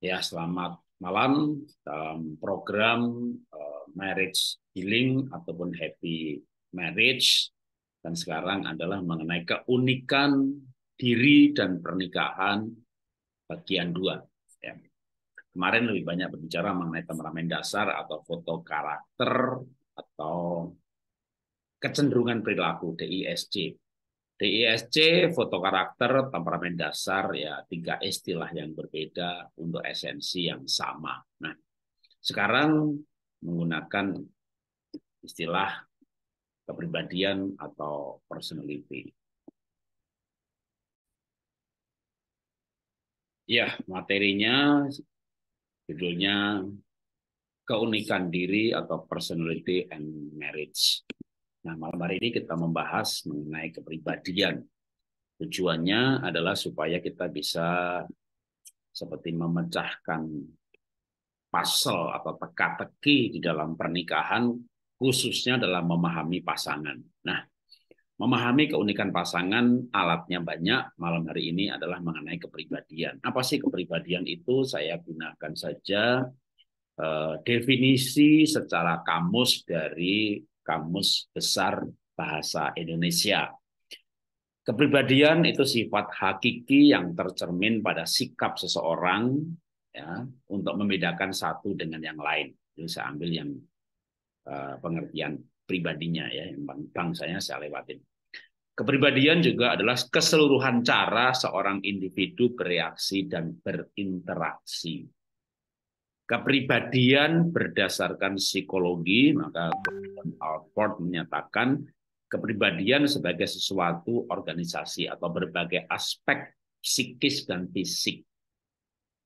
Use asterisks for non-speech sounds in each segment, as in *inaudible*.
Ya, selamat malam dalam um, program uh, Marriage Healing ataupun Happy Marriage dan sekarang adalah mengenai keunikan diri dan pernikahan bagian dua. Ya. Kemarin lebih banyak berbicara mengenai temperamen dasar atau foto karakter atau kecenderungan perilaku DISC. DISC, foto karakter, temperamen dasar, ya tiga istilah yang berbeda untuk esensi yang sama. Nah, sekarang menggunakan istilah kepribadian atau personality. Ya, materinya judulnya keunikan diri atau personality and marriage. Nah, malam hari ini kita membahas mengenai kepribadian. Tujuannya adalah supaya kita bisa seperti memecahkan pasal atau teka-teki di dalam pernikahan, khususnya dalam memahami pasangan. Nah, memahami keunikan pasangan alatnya banyak. Malam hari ini adalah mengenai kepribadian. Apa sih kepribadian itu? Saya gunakan saja eh, definisi secara kamus dari Kamus Besar Bahasa Indonesia. Kepribadian itu sifat hakiki yang tercermin pada sikap seseorang ya, untuk membedakan satu dengan yang lain. Jadi saya ambil yang uh, pengertian pribadinya ya, yang bangsanya saya lewatin. Kepribadian juga adalah keseluruhan cara seorang individu bereaksi dan berinteraksi kepribadian berdasarkan psikologi, maka Alport menyatakan kepribadian sebagai sesuatu organisasi atau berbagai aspek psikis dan fisik.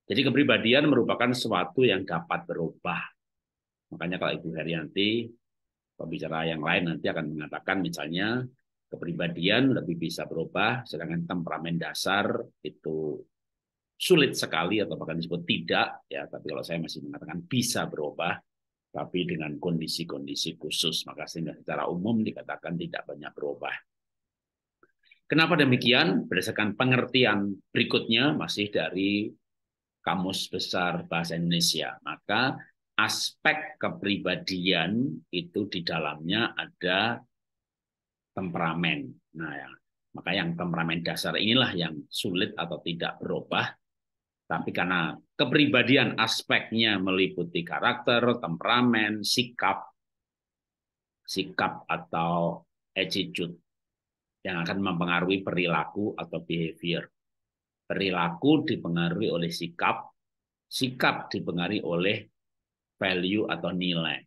Jadi kepribadian merupakan sesuatu yang dapat berubah. Makanya kalau Ibu Herianti, pembicara yang lain nanti akan mengatakan misalnya kepribadian lebih bisa berubah, sedangkan temperamen dasar itu sulit sekali atau bahkan disebut tidak ya tapi kalau saya masih mengatakan bisa berubah tapi dengan kondisi-kondisi khusus maka sehingga secara umum dikatakan tidak banyak berubah kenapa demikian berdasarkan pengertian berikutnya masih dari kamus besar bahasa Indonesia maka aspek kepribadian itu di dalamnya ada temperamen nah ya maka yang temperamen dasar inilah yang sulit atau tidak berubah tapi karena kepribadian aspeknya meliputi karakter, temperamen, sikap, sikap atau attitude yang akan mempengaruhi perilaku atau behavior. Perilaku dipengaruhi oleh sikap, sikap dipengaruhi oleh value atau nilai.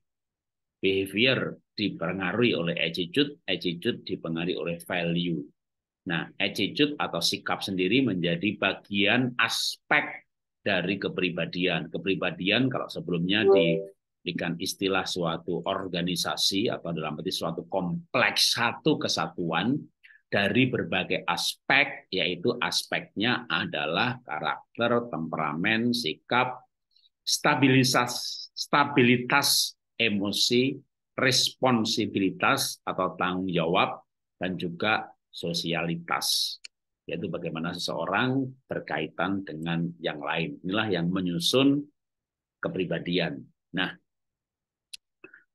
Behavior dipengaruhi oleh attitude, attitude dipengaruhi oleh value. Nah, attitude atau sikap sendiri menjadi bagian aspek dari kepribadian. Kepribadian kalau sebelumnya diberikan istilah suatu organisasi atau dalam arti suatu kompleks satu kesatuan dari berbagai aspek, yaitu aspeknya adalah karakter, temperamen, sikap, stabilitas, stabilitas emosi, responsibilitas atau tanggung jawab, dan juga sosialitas, yaitu bagaimana seseorang berkaitan dengan yang lain. Inilah yang menyusun kepribadian. Nah,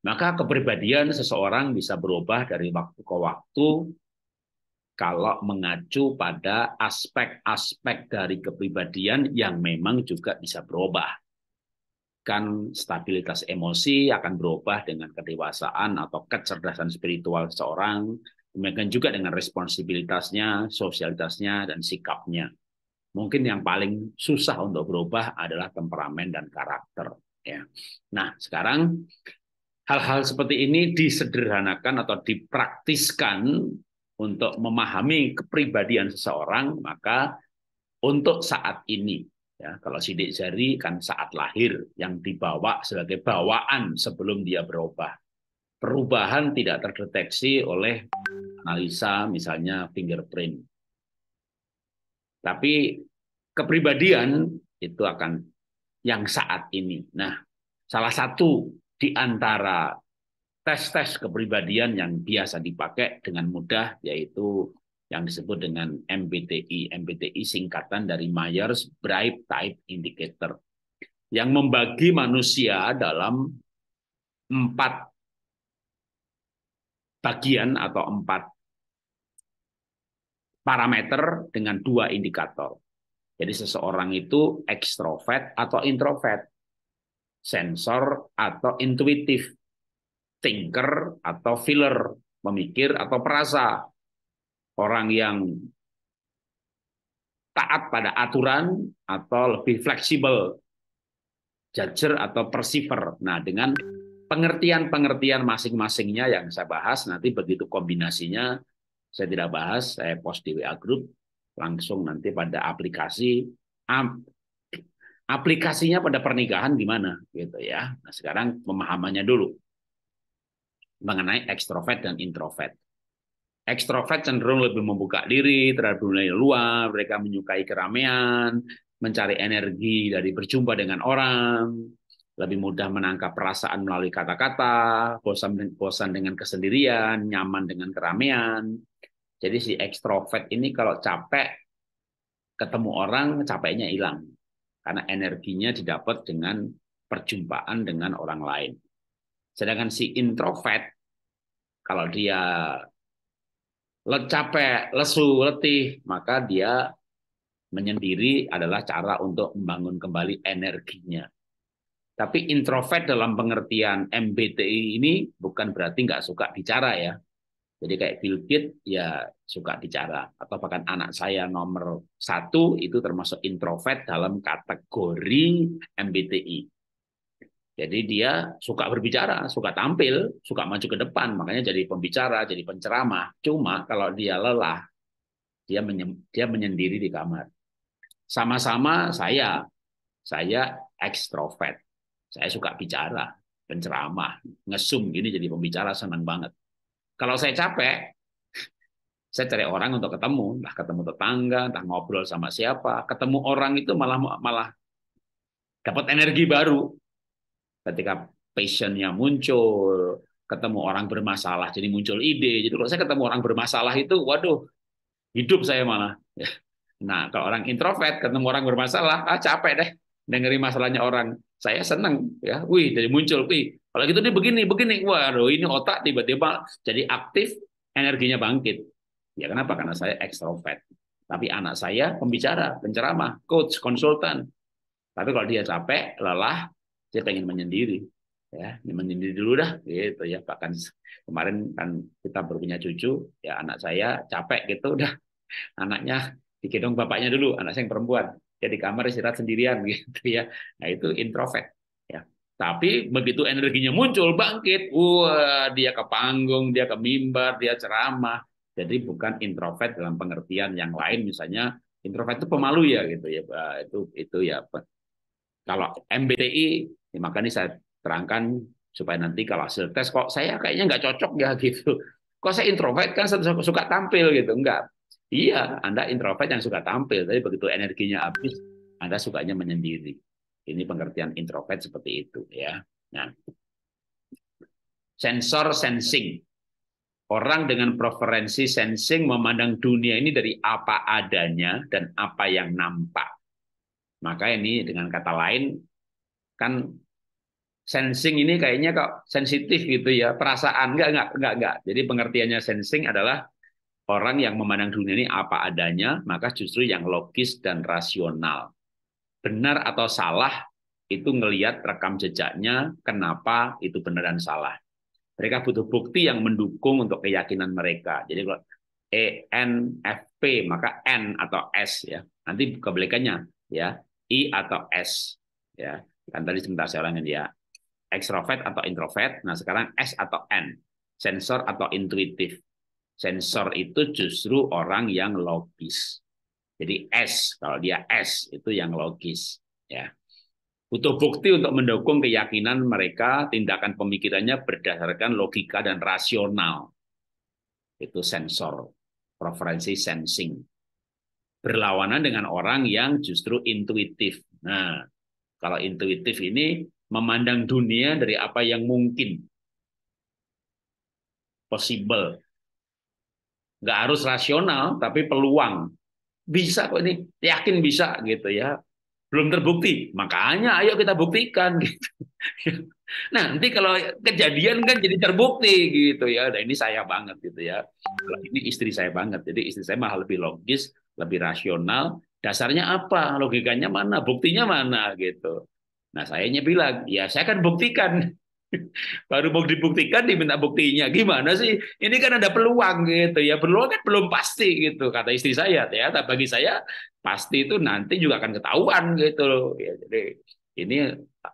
maka kepribadian seseorang bisa berubah dari waktu ke waktu kalau mengacu pada aspek-aspek dari kepribadian yang memang juga bisa berubah. Kan stabilitas emosi akan berubah dengan kedewasaan atau kecerdasan spiritual seseorang, Demikian juga dengan responsibilitasnya, sosialitasnya, dan sikapnya. Mungkin yang paling susah untuk berubah adalah temperamen dan karakter. Ya. Nah, sekarang hal-hal seperti ini disederhanakan atau dipraktiskan untuk memahami kepribadian seseorang, maka untuk saat ini, ya, kalau sidik jari kan saat lahir yang dibawa sebagai bawaan sebelum dia berubah. Perubahan tidak terdeteksi oleh analisa misalnya fingerprint. Tapi kepribadian itu akan yang saat ini. Nah, salah satu di antara tes-tes kepribadian yang biasa dipakai dengan mudah yaitu yang disebut dengan MBTI. MBTI singkatan dari Myers Briggs Type Indicator yang membagi manusia dalam empat bagian atau empat parameter dengan dua indikator. Jadi seseorang itu ekstrovert atau introvert, sensor atau intuitif, thinker atau filler, memikir atau perasa. Orang yang taat pada aturan atau lebih fleksibel, judger atau perceiver. Nah, dengan pengertian-pengertian masing-masingnya yang saya bahas nanti begitu kombinasinya saya tidak bahas, saya post di WA group langsung nanti pada aplikasi aplikasinya pada pernikahan gimana gitu ya. Nah, sekarang pemahamannya dulu mengenai ekstrovert dan introvert. Ekstrovert cenderung lebih membuka diri terhadap dunia luar, mereka menyukai keramaian, mencari energi dari berjumpa dengan orang, lebih mudah menangkap perasaan melalui kata-kata, bosan, bosan dengan kesendirian, nyaman dengan keramaian. Jadi si ekstrovert ini kalau capek, ketemu orang, capeknya hilang. Karena energinya didapat dengan perjumpaan dengan orang lain. Sedangkan si introvert, kalau dia capek, lesu, letih, maka dia menyendiri adalah cara untuk membangun kembali energinya tapi introvert dalam pengertian MBTI ini bukan berarti nggak suka bicara ya. Jadi kayak Bill Gates ya suka bicara. Atau bahkan anak saya nomor satu itu termasuk introvert dalam kategori MBTI. Jadi dia suka berbicara, suka tampil, suka maju ke depan. Makanya jadi pembicara, jadi penceramah. Cuma kalau dia lelah, dia, dia menyendiri di kamar. Sama-sama saya, saya ekstrovert. Saya suka bicara, penceramah, ngesum gini jadi pembicara senang banget. Kalau saya capek, *laughs* saya cari orang untuk ketemu, entah ketemu tetangga, entah ngobrol sama siapa. Ketemu orang itu malah malah dapat energi baru. Ketika passionnya muncul, ketemu orang bermasalah, jadi muncul ide. Jadi kalau saya ketemu orang bermasalah itu, waduh, hidup saya malah. *laughs* Nah, kalau orang introvert ketemu orang bermasalah, ah capek deh dengerin masalahnya orang saya senang ya wih jadi muncul wih kalau gitu dia begini begini waduh ini otak tiba-tiba jadi aktif energinya bangkit ya kenapa karena saya ekstrovert tapi anak saya pembicara penceramah coach konsultan tapi kalau dia capek lelah dia pengen menyendiri ya menyendiri dulu dah gitu ya bahkan kemarin kan kita berpunya cucu ya anak saya capek gitu udah anaknya digendong bapaknya dulu anak saya yang perempuan ya di kamar istirahat sendirian *laughs* gitu ya. Nah itu introvert ya. Tapi begitu energinya muncul bangkit, wah dia ke panggung, dia ke mimbar, dia ceramah. Jadi bukan introvert dalam pengertian yang lain misalnya introvert itu pemalu ya gitu ya. Itu itu ya kalau MBTI ya ini saya terangkan supaya nanti kalau hasil tes kok saya kayaknya nggak cocok ya *laughs* gitu kok saya introvert kan suka tampil gitu enggak Iya, Anda introvert yang suka tampil, tapi begitu energinya habis, Anda sukanya menyendiri. Ini pengertian introvert seperti itu ya. Nah, sensor sensing. Orang dengan preferensi sensing memandang dunia ini dari apa adanya dan apa yang nampak. Maka ini dengan kata lain kan sensing ini kayaknya kok sensitif gitu ya perasaan nggak nggak nggak nggak. Jadi pengertiannya sensing adalah orang yang memandang dunia ini apa adanya, maka justru yang logis dan rasional. Benar atau salah itu ngeliat rekam jejaknya, kenapa itu benar dan salah. Mereka butuh bukti yang mendukung untuk keyakinan mereka. Jadi kalau ENFP maka N atau S ya. Nanti kebalikannya ya, I atau S ya. Kan tadi sebentar saya ulangin ya. Extrovert atau introvert. Nah, sekarang S atau N. Sensor atau intuitif Sensor itu justru orang yang logis. Jadi S, kalau dia S itu yang logis. ya Butuh bukti untuk mendukung keyakinan mereka, tindakan pemikirannya berdasarkan logika dan rasional. Itu sensor, preferensi sensing. Berlawanan dengan orang yang justru intuitif. Nah, kalau intuitif ini memandang dunia dari apa yang mungkin, possible, nggak harus rasional tapi peluang bisa kok ini yakin bisa gitu ya belum terbukti makanya ayo kita buktikan *laughs* gitu nah nanti kalau kejadian kan jadi terbukti gitu ya dan nah, ini saya banget gitu ya kalau ini istri saya banget jadi istri saya mah lebih logis lebih rasional dasarnya apa logikanya mana buktinya mana gitu nah sayanya bilang ya saya akan buktikan *laughs* Baru mau dibuktikan diminta buktinya. Gimana sih? Ini kan ada peluang gitu ya. Peluang kan belum pasti gitu kata istri saya ya. Tapi bagi saya pasti itu nanti juga akan ketahuan gitu Ya, jadi ini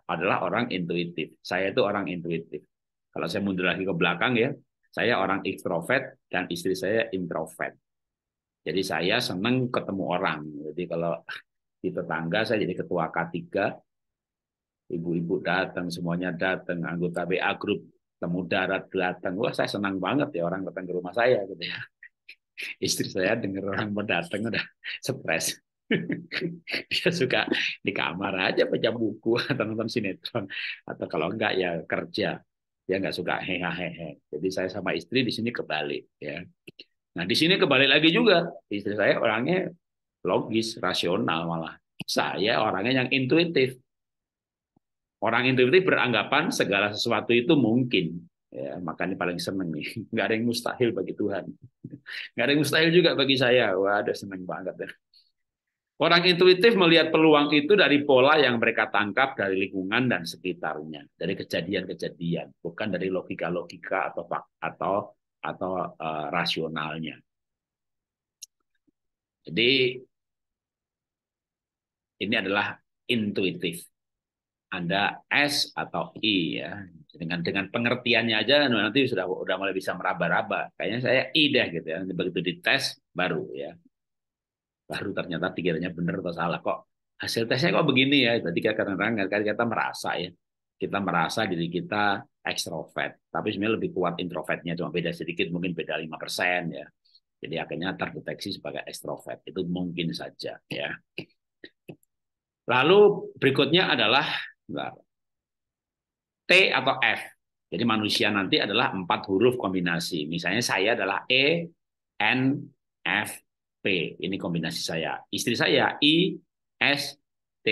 adalah orang intuitif. Saya itu orang intuitif. Kalau saya mundur lagi ke belakang ya, saya orang ekstrovert dan istri saya introvert. Jadi saya senang ketemu orang. Jadi kalau di tetangga saya jadi ketua K3, Ibu-ibu datang, semuanya datang, anggota BA Group, temu darat datang. Wah, saya senang banget ya orang datang ke rumah saya gitu ya. *laughs* Istri saya dengar orang mau datang udah stres. *laughs* Dia suka di kamar aja baca buku atau nonton sinetron atau kalau enggak ya kerja. Dia enggak suka hehehe. Jadi saya sama istri di sini kebalik ya. Nah, di sini kebalik lagi juga. Istri saya orangnya logis, rasional malah. Saya orangnya yang intuitif. Orang intuitif beranggapan segala sesuatu itu mungkin. Ya, makanya paling seneng nih. *laughs* Nggak ada yang mustahil bagi Tuhan. *laughs* Nggak ada yang mustahil juga bagi saya. Wah, ada seneng banget ya. Orang intuitif melihat peluang itu dari pola yang mereka tangkap dari lingkungan dan sekitarnya, dari kejadian-kejadian, bukan dari logika-logika atau atau atau uh, rasionalnya. Jadi ini adalah intuitif. Anda S atau I ya. Dengan dengan pengertiannya aja nanti sudah udah mulai bisa meraba-raba. Kayaknya saya I deh gitu ya. Begitu dites baru ya. Baru ternyata pikirannya benar atau salah kok. Hasil tesnya kok begini ya. Tadi kadang-kadang kita merasa ya. Kita merasa diri kita ekstrovert, tapi sebenarnya lebih kuat introvertnya cuma beda sedikit mungkin beda lima persen ya. Jadi akhirnya terdeteksi sebagai ekstrovert. Itu mungkin saja ya. Lalu berikutnya adalah Bentar. T atau F. Jadi manusia nanti adalah empat huruf kombinasi. Misalnya saya adalah E, N, F, P. Ini kombinasi saya. Istri saya I, S, T,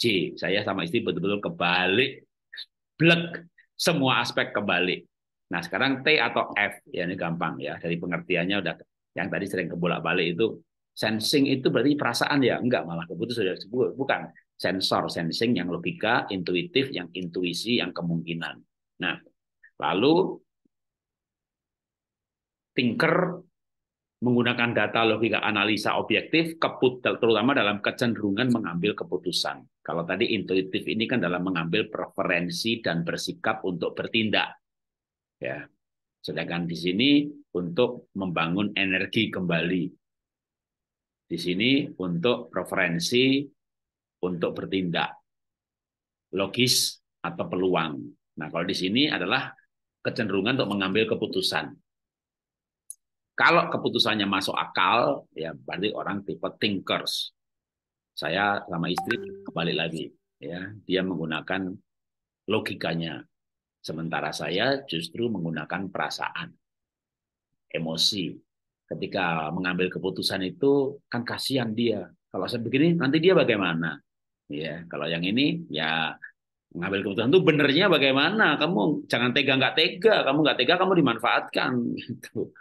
J. Saya sama istri betul-betul kebalik. Blek. Semua aspek kebalik. Nah sekarang T atau F. Ya ini gampang ya. Dari pengertiannya udah yang tadi sering kebolak-balik itu sensing itu berarti perasaan ya enggak malah keputus sudah bukan sensor sensing yang logika intuitif yang intuisi yang kemungkinan nah lalu tinker menggunakan data logika analisa objektif keput terutama dalam kecenderungan mengambil keputusan. Kalau tadi intuitif ini kan dalam mengambil preferensi dan bersikap untuk bertindak. Ya. Sedangkan di sini untuk membangun energi kembali. Di sini untuk preferensi untuk bertindak logis atau peluang. Nah, kalau di sini adalah kecenderungan untuk mengambil keputusan. Kalau keputusannya masuk akal, ya berarti orang tipe thinkers. Saya sama istri kembali lagi, ya dia menggunakan logikanya, sementara saya justru menggunakan perasaan, emosi. Ketika mengambil keputusan itu kan kasihan dia. Kalau saya begini nanti dia bagaimana? Ya, kalau yang ini ya mengambil keputusan itu benernya bagaimana? Kamu jangan tega nggak tega, kamu nggak tega kamu dimanfaatkan *laughs* gitu.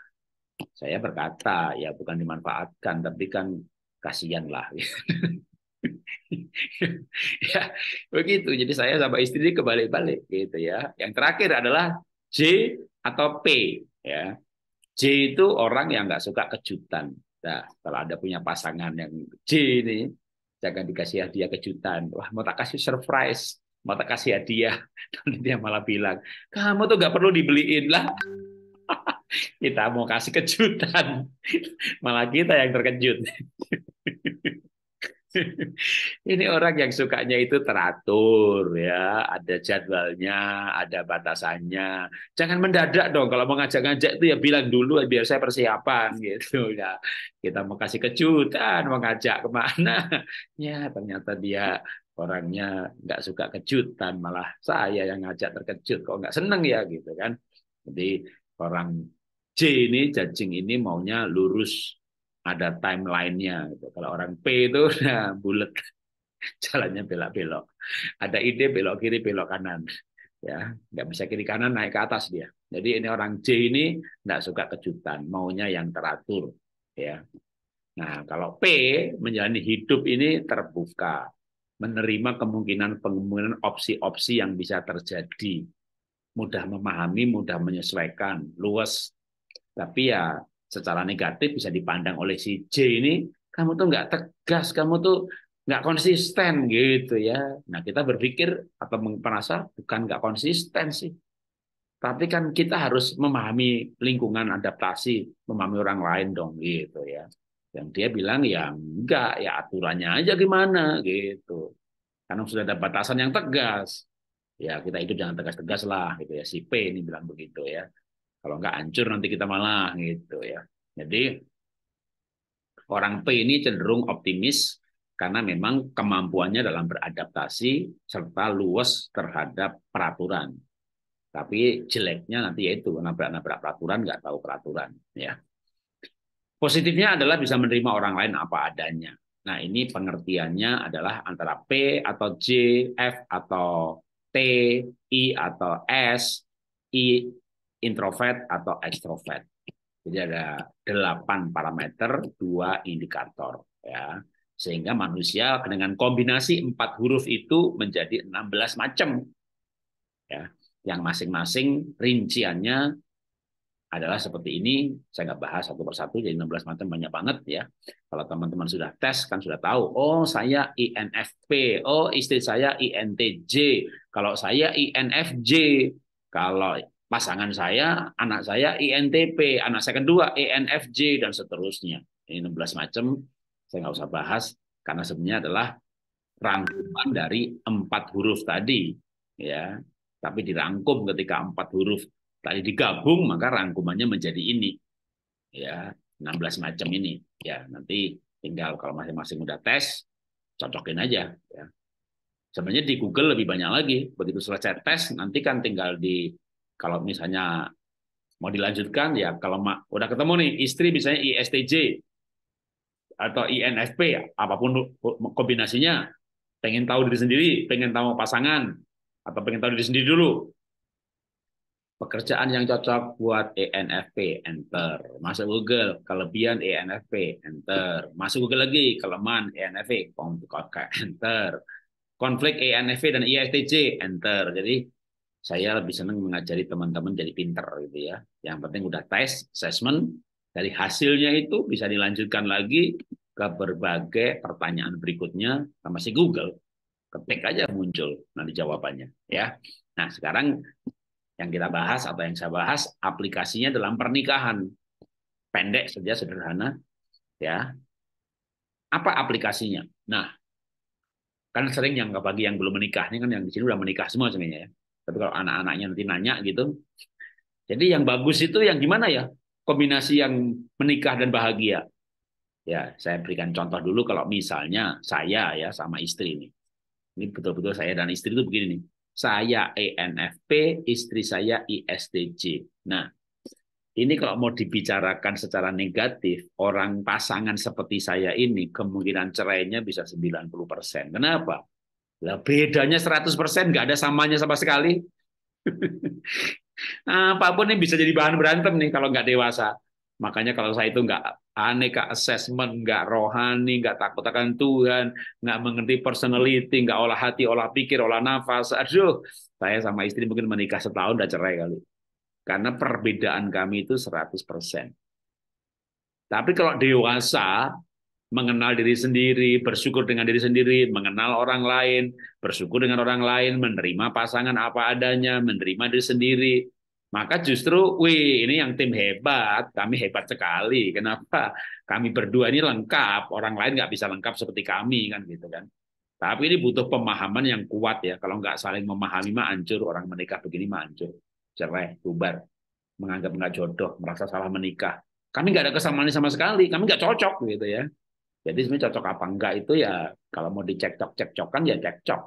Saya berkata ya bukan dimanfaatkan tapi kan kasihan lah. *laughs* ya begitu. Jadi saya sama istri kebalik-balik gitu ya. Yang terakhir adalah J atau P ya. J itu orang yang nggak suka kejutan. Nah, kalau ada punya pasangan yang J ini jangan dikasih hadiah kejutan wah mau tak kasih surprise mau tak kasih hadiah *laughs* nanti dia malah bilang kamu tuh gak perlu dibeliin lah *laughs* kita mau kasih kejutan *laughs* malah kita yang terkejut *laughs* Ini orang yang sukanya itu teratur ya, ada jadwalnya, ada batasannya. Jangan mendadak dong kalau mau ngajak-ngajak itu ya bilang dulu biar saya persiapan *laughs* gitu ya. Kita mau kasih kejutan, mau ngajak kemana? *laughs* Ya ternyata dia orangnya nggak suka kejutan, malah saya yang ngajak terkejut. Kok nggak seneng ya gitu kan? Jadi orang C ini cacing ini maunya lurus ada timelinenya gitu. kalau orang P itu nah, *laughs* bulat jalannya belok-belok ada ide belok kiri belok kanan ya nggak bisa kiri kanan naik ke atas dia jadi ini orang J ini nggak suka kejutan maunya yang teratur ya nah kalau P menjalani hidup ini terbuka menerima kemungkinan kemungkinan opsi-opsi yang bisa terjadi mudah memahami mudah menyesuaikan luas tapi ya secara negatif bisa dipandang oleh si J ini kamu tuh nggak tegas, kamu tuh nggak konsisten gitu ya. Nah kita berpikir atau merasa bukan nggak konsisten sih, tapi kan kita harus memahami lingkungan adaptasi, memahami orang lain dong gitu ya. Yang dia bilang ya enggak, ya aturannya aja gimana gitu. Karena sudah ada batasan yang tegas. Ya kita hidup jangan tegas-tegas lah gitu ya. Si P ini bilang begitu ya. Kalau nggak hancur nanti kita malah gitu ya. Jadi orang P ini cenderung optimis karena memang kemampuannya dalam beradaptasi serta luas terhadap peraturan. Tapi jeleknya nanti yaitu nabrak-nabrak peraturan, nggak tahu peraturan. ya. Positifnya adalah bisa menerima orang lain apa adanya. Nah ini pengertiannya adalah antara P atau J, F atau T, I atau S, I introvert atau ekstrovert. Jadi ada delapan parameter, dua indikator ya. Sehingga manusia dengan kombinasi empat huruf itu menjadi 16 macam. Ya, yang masing-masing rinciannya adalah seperti ini. Saya nggak bahas satu persatu, jadi 16 macam banyak banget ya. Kalau teman-teman sudah tes, kan sudah tahu, oh saya INFP, oh istri saya INTJ, kalau saya INFJ, kalau pasangan saya, anak saya INTP, anak saya kedua INFJ dan seterusnya. Ini 16 macam saya nggak usah bahas karena sebenarnya adalah rangkuman dari empat huruf tadi ya. Tapi dirangkum ketika empat huruf tadi digabung maka rangkumannya menjadi ini. Ya, 16 macam ini. Ya, nanti tinggal kalau masing-masing udah tes cocokin aja ya. Sebenarnya di Google lebih banyak lagi. Begitu selesai tes nanti kan tinggal di kalau misalnya mau dilanjutkan ya kalau mak udah ketemu nih istri misalnya ISTJ atau INFP ya, apapun kombinasinya pengen tahu diri sendiri, pengen tahu pasangan atau pengen tahu diri sendiri dulu. Pekerjaan yang cocok buat ENFP, enter. Masuk Google, kelebihan ENFP, enter. Masuk Google lagi, kelemahan ENFP, enter. Konflik ENFP dan ISTJ, enter. Jadi saya lebih senang mengajari teman-teman jadi pinter gitu ya. Yang penting udah tes, assessment, dari hasilnya itu bisa dilanjutkan lagi ke berbagai pertanyaan berikutnya sama si Google. Ketik aja muncul nanti jawabannya ya. Nah, sekarang yang kita bahas atau yang saya bahas aplikasinya dalam pernikahan. Pendek saja sederhana ya. Apa aplikasinya? Nah, kan sering yang pagi yang belum menikah ini kan yang di sini udah menikah semua sebenarnya ya tapi kalau anak-anaknya nanti nanya gitu. Jadi yang bagus itu yang gimana ya? Kombinasi yang menikah dan bahagia. Ya, saya berikan contoh dulu kalau misalnya saya ya sama istri ini. Ini betul-betul saya dan istri itu begini nih. Saya ENFP, istri saya ISTJ. Nah, ini kalau mau dibicarakan secara negatif, orang pasangan seperti saya ini kemungkinan cerainya bisa 90%. Kenapa? Lah bedanya 100% nggak ada samanya sama sekali. *laughs* Apapun ini bisa jadi bahan berantem nih kalau nggak dewasa. Makanya kalau saya itu nggak aneka assessment, nggak rohani, nggak takut akan Tuhan, nggak mengerti personality, nggak olah hati, olah pikir, olah nafas. Aduh, saya sama istri mungkin menikah setahun udah cerai kali. Karena perbedaan kami itu 100%. Tapi kalau dewasa, mengenal diri sendiri, bersyukur dengan diri sendiri, mengenal orang lain, bersyukur dengan orang lain, menerima pasangan apa adanya, menerima diri sendiri. Maka justru, wih, ini yang tim hebat, kami hebat sekali. Kenapa? Kami berdua ini lengkap, orang lain nggak bisa lengkap seperti kami, kan gitu kan. Tapi ini butuh pemahaman yang kuat ya. Kalau nggak saling memahami mah hancur, orang menikah begini mah hancur. Cerai, bubar, menganggap nggak jodoh, merasa salah menikah. Kami nggak ada kesamaan sama sekali, kami nggak cocok gitu ya jadi sebenarnya cocok apa enggak itu ya kalau mau dicek cok dicekcok-cekcokan ya cek cek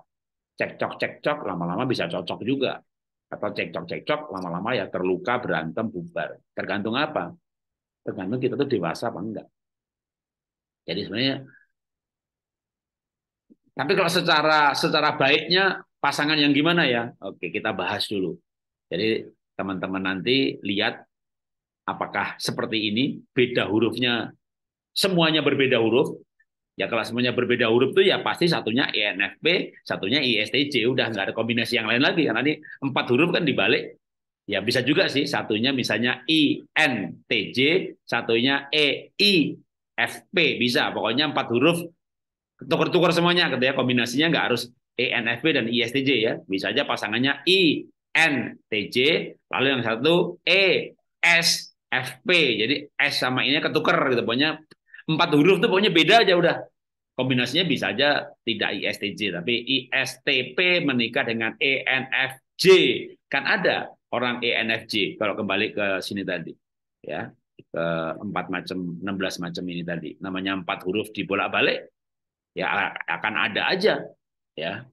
cok cok cek cok lama-lama bisa cocok juga. Atau cek cok cek cok lama-lama ya terluka, berantem, bubar. Tergantung apa? Tergantung kita tuh dewasa apa enggak. Jadi sebenarnya tapi kalau secara secara baiknya pasangan yang gimana ya? Oke, kita bahas dulu. Jadi teman-teman nanti lihat apakah seperti ini beda hurufnya semuanya berbeda huruf, ya kalau semuanya berbeda huruf tuh ya pasti satunya INFP, e satunya ISTJ, udah nggak ada kombinasi yang lain lagi karena ini empat huruf kan dibalik. Ya bisa juga sih satunya misalnya INTJ, satunya EIFP bisa. Pokoknya empat huruf tuker-tuker semuanya gitu ya. kombinasinya nggak harus ENFP dan ISTJ ya. Bisa aja pasangannya INTJ lalu yang satu ESFP. Jadi S sama ini ketuker gitu pokoknya empat huruf tuh pokoknya beda aja udah. Kombinasinya bisa aja tidak ISTJ tapi ISTP menikah dengan ENFJ. Kan ada orang ENFJ kalau kembali ke sini tadi. Ya, ke empat macam 16 macam ini tadi. Namanya empat huruf dibolak-balik ya akan ada aja ya.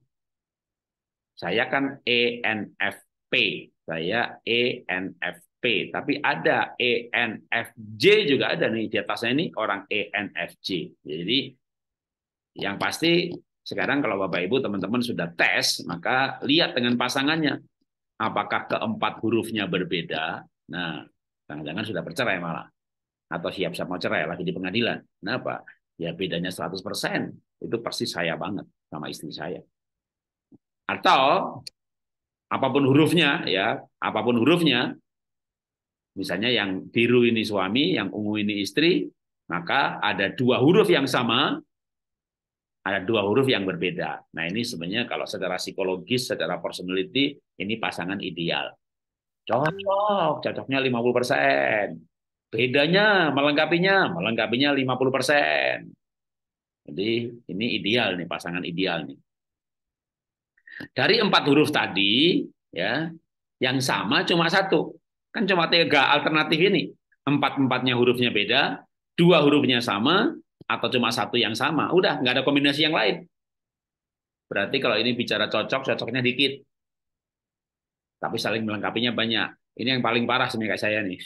Saya kan ENFP, saya ENFP tapi ada ENFJ juga ada nih di atasnya ini orang ENFJ. Jadi yang pasti sekarang kalau Bapak Ibu teman-teman sudah tes, maka lihat dengan pasangannya apakah keempat hurufnya berbeda. Nah, jangan-jangan sudah bercerai malah atau siap-siap mau cerai lagi di pengadilan. Kenapa? Ya bedanya 100%. Itu pasti saya banget sama istri saya. Atau apapun hurufnya ya, apapun hurufnya Misalnya yang biru ini suami, yang ungu ini istri, maka ada dua huruf yang sama, ada dua huruf yang berbeda. Nah ini sebenarnya kalau secara psikologis, secara personality, ini pasangan ideal. Cocok, cocoknya 50 persen. Bedanya, melengkapinya, melengkapinya 50 persen. Jadi ini ideal nih, pasangan ideal nih. Dari empat huruf tadi, ya yang sama cuma satu. Kan cuma tiga alternatif ini. Empat-empatnya hurufnya beda, dua hurufnya sama, atau cuma satu yang sama. Udah, nggak ada kombinasi yang lain. Berarti kalau ini bicara cocok, cocoknya dikit. Tapi saling melengkapinya banyak. Ini yang paling parah sebenarnya kayak saya nih.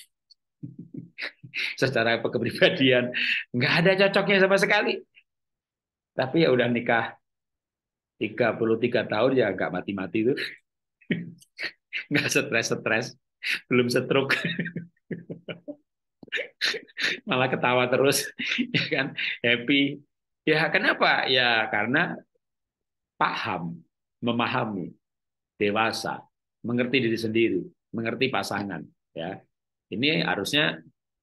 *laughs* Secara kepribadian, nggak ada cocoknya sama sekali. Tapi ya udah nikah 33 tahun ya nggak mati-mati tuh. *laughs* nggak stres-stres belum setruk malah ketawa terus ya kan happy ya kenapa ya karena paham memahami dewasa mengerti diri sendiri mengerti pasangan ya ini harusnya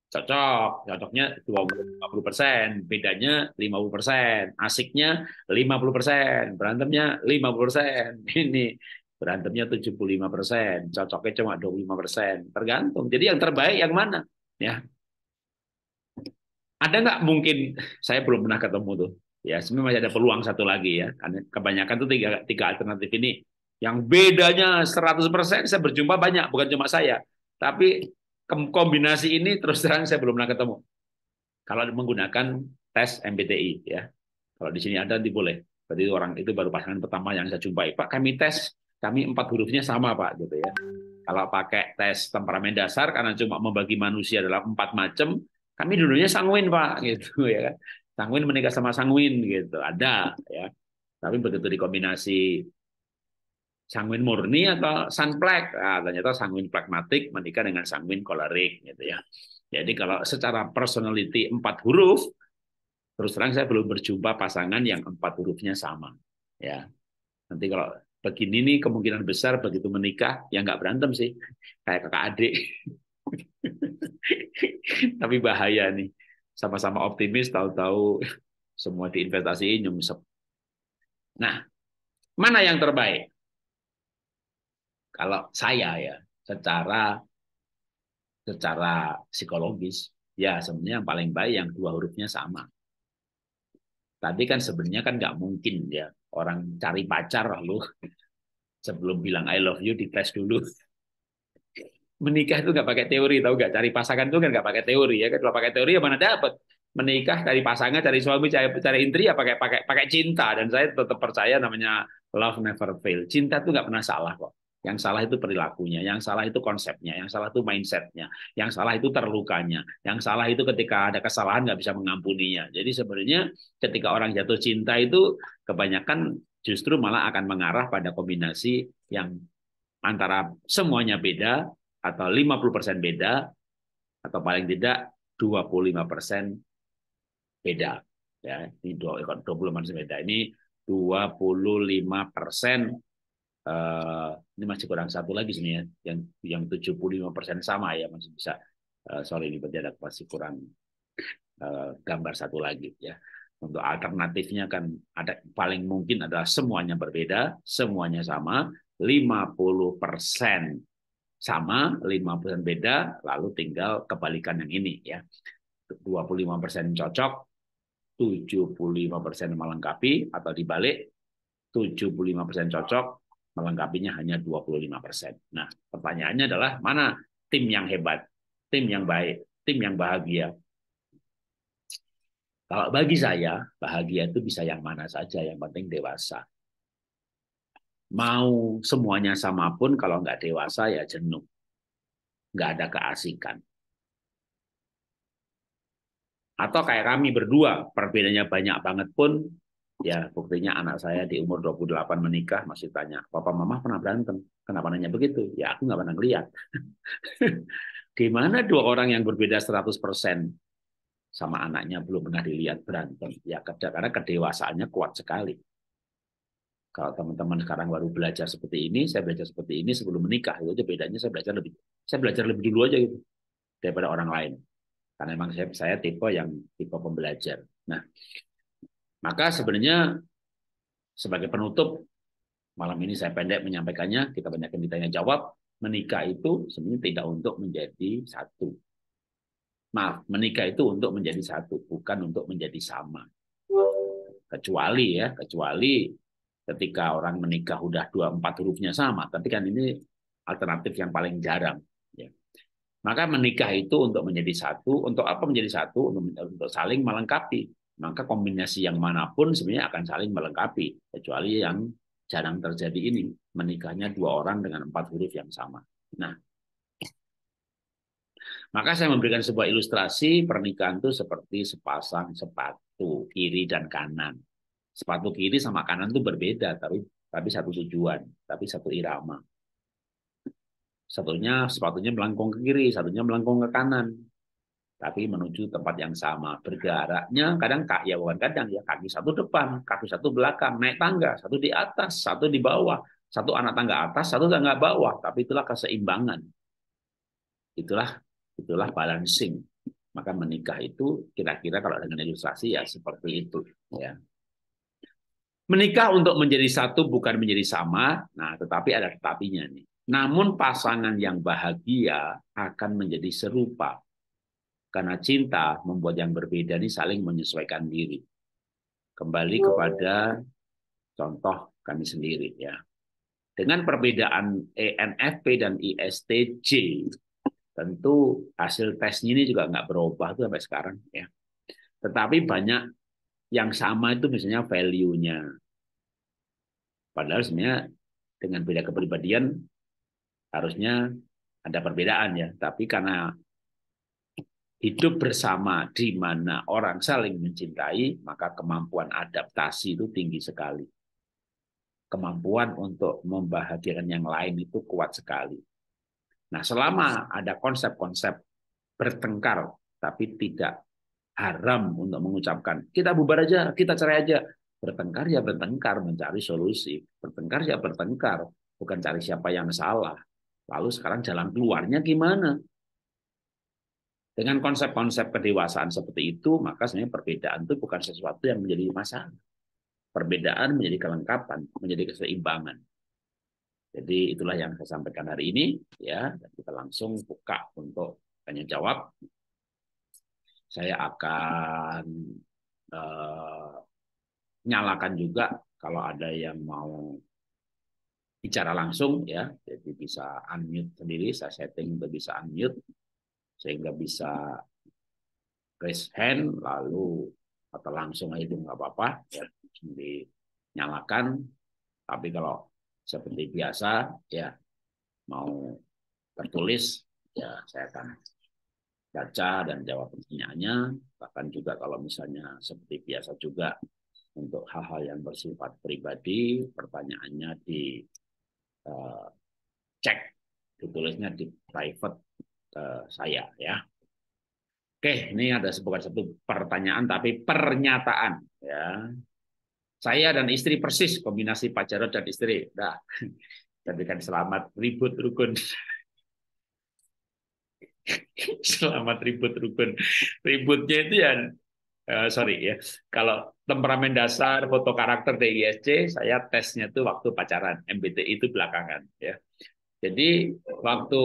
cocok cocoknya 20 persen bedanya 50 asiknya 50 berantemnya 50 ini berantemnya 75 persen, cocoknya cuma 25 persen, tergantung. Jadi yang terbaik yang mana? Ya. Ada nggak mungkin saya belum pernah ketemu tuh. Ya, sebenarnya masih ada peluang satu lagi ya. Kebanyakan tuh tiga, tiga alternatif ini. Yang bedanya 100 persen saya berjumpa banyak, bukan cuma saya. Tapi kombinasi ini terus terang saya belum pernah ketemu. Kalau menggunakan tes MBTI ya. Kalau di sini ada nanti boleh. Berarti orang itu baru pasangan pertama yang saya jumpai. Pak, kami tes kami empat hurufnya sama Pak gitu ya. Kalau pakai tes temperamen dasar karena cuma membagi manusia dalam empat macam, kami dulunya sanguin Pak *laughs* gitu ya kan. Sanguin menikah sama sanguin gitu, ada ya. Tapi begitu dikombinasi sanguin murni atau sunplek, nah, ternyata sanguin pragmatik menikah dengan sanguin kolerik gitu ya. Jadi kalau secara personality empat huruf, terus terang saya belum berjumpa pasangan yang empat hurufnya sama. Ya, nanti kalau begini nih kemungkinan besar begitu menikah ya nggak berantem sih kayak kakak adik *laughs* tapi bahaya nih sama-sama optimis tahu-tahu semua diinvestasiin nyungsep nah mana yang terbaik kalau saya ya secara secara psikologis ya sebenarnya yang paling baik yang dua hurufnya sama Tadi kan sebenarnya kan nggak mungkin ya orang cari pacar lalu sebelum bilang I love you dites dulu menikah itu nggak pakai teori tahu nggak cari pasangan itu kan nggak pakai teori ya kan? kalau pakai teori ya mana dapat menikah cari pasangan cari suami cari cari intri ya pakai pakai pakai cinta dan saya tetap percaya namanya love never fail cinta itu nggak pernah salah kok yang salah itu perilakunya, yang salah itu konsepnya, yang salah itu mindsetnya, yang salah itu terlukanya, yang salah itu ketika ada kesalahan nggak bisa mengampuninya. Jadi sebenarnya ketika orang jatuh cinta itu kebanyakan justru malah akan mengarah pada kombinasi yang antara semuanya beda atau 50% beda atau paling tidak 25% beda ya ini 25% beda ini 25% Eh, ini masih kurang satu lagi sebenarnya yang yang 75 persen sama ya masih bisa uh, sorry ini berarti ada masih kurang uh, gambar satu lagi ya untuk alternatifnya kan ada paling mungkin adalah semuanya berbeda semuanya sama 50 persen sama 5 persen beda lalu tinggal kebalikan yang ini ya 25 persen cocok 75 persen melengkapi atau dibalik 75 persen cocok melengkapinya hanya 25%. Nah, pertanyaannya adalah mana tim yang hebat, tim yang baik, tim yang bahagia? Kalau bagi saya, bahagia itu bisa yang mana saja, yang penting dewasa. Mau semuanya sama pun kalau nggak dewasa ya jenuh. Nggak ada keasikan. Atau kayak kami berdua, perbedaannya banyak banget pun Ya, buktinya anak saya di umur 28 menikah masih tanya, "Papa mama pernah berantem? Kenapa nanya begitu?" Ya, aku nggak pernah lihat. Gimana *laughs* dua orang yang berbeda 100% sama anaknya belum pernah dilihat berantem? Ya, karena kedewasaannya kuat sekali. Kalau teman-teman sekarang baru belajar seperti ini, saya belajar seperti ini sebelum menikah, itu aja bedanya saya belajar lebih. Saya belajar lebih dulu aja gitu daripada orang lain. Karena memang saya, saya tipe yang tipe pembelajar. Nah, maka sebenarnya sebagai penutup malam ini saya pendek menyampaikannya, kita banyak yang ditanya jawab, menikah itu sebenarnya tidak untuk menjadi satu. Maaf, menikah itu untuk menjadi satu, bukan untuk menjadi sama. Kecuali ya, kecuali ketika orang menikah udah dua empat hurufnya sama, tapi kan ini alternatif yang paling jarang. Ya. Maka menikah itu untuk menjadi satu, untuk apa menjadi satu? Untuk, untuk saling melengkapi, maka kombinasi yang manapun sebenarnya akan saling melengkapi, kecuali yang jarang terjadi ini, menikahnya dua orang dengan empat huruf yang sama. Nah, maka saya memberikan sebuah ilustrasi pernikahan itu seperti sepasang sepatu kiri dan kanan. Sepatu kiri sama kanan itu berbeda, tapi tapi satu tujuan, tapi satu irama. Satunya sepatunya melengkung ke kiri, satunya melengkung ke kanan tapi menuju tempat yang sama. Berjaraknya kadang kak ya bukan kadang ya kaki satu depan, kaki satu belakang, naik tangga, satu di atas, satu di bawah, satu anak tangga atas, satu tangga bawah, tapi itulah keseimbangan. Itulah itulah balancing. Maka menikah itu kira-kira kalau dengan ilustrasi ya seperti itu ya. Menikah untuk menjadi satu bukan menjadi sama, nah tetapi ada tetapinya nih. Namun pasangan yang bahagia akan menjadi serupa karena cinta membuat yang berbeda ini saling menyesuaikan diri. Kembali kepada contoh kami sendiri ya. Dengan perbedaan ENFP dan ISTJ, tentu hasil tesnya ini juga nggak berubah tuh sampai sekarang ya. Tetapi banyak yang sama itu misalnya value-nya. Padahal sebenarnya dengan beda kepribadian harusnya ada perbedaan ya. Tapi karena hidup bersama di mana orang saling mencintai, maka kemampuan adaptasi itu tinggi sekali. Kemampuan untuk membahagiakan yang lain itu kuat sekali. Nah, selama ada konsep-konsep bertengkar tapi tidak haram untuk mengucapkan, kita bubar aja, kita cerai aja. Bertengkar ya bertengkar, mencari solusi. Bertengkar ya bertengkar, bukan cari siapa yang salah. Lalu sekarang jalan keluarnya gimana? Dengan konsep-konsep kedewasaan seperti itu, maka sebenarnya perbedaan itu bukan sesuatu yang menjadi masalah. Perbedaan menjadi kelengkapan, menjadi keseimbangan. Jadi itulah yang saya sampaikan hari ini ya. Dan Kita langsung buka untuk tanya jawab. Saya akan uh, nyalakan juga kalau ada yang mau bicara langsung ya. Jadi bisa unmute sendiri, saya setting untuk bisa unmute sehingga bisa raise hand lalu atau langsung aja itu nggak apa-apa ya dinyalakan tapi kalau seperti biasa ya mau tertulis ya saya akan baca dan jawab pertanyaannya bahkan juga kalau misalnya seperti biasa juga untuk hal-hal yang bersifat pribadi pertanyaannya di uh, cek ditulisnya di private Eh, saya ya. Oke, ini ada sebuah satu pertanyaan tapi pernyataan ya. Saya dan istri persis kombinasi Pak Jarod dan istri. Nah, jadikan *laughs* selamat ribut rukun. *laughs* selamat ribut rukun. Ributnya itu ya uh, sorry ya. Kalau temperamen dasar foto karakter DISC saya tesnya tuh waktu pacaran, MBTI itu belakangan ya. Jadi waktu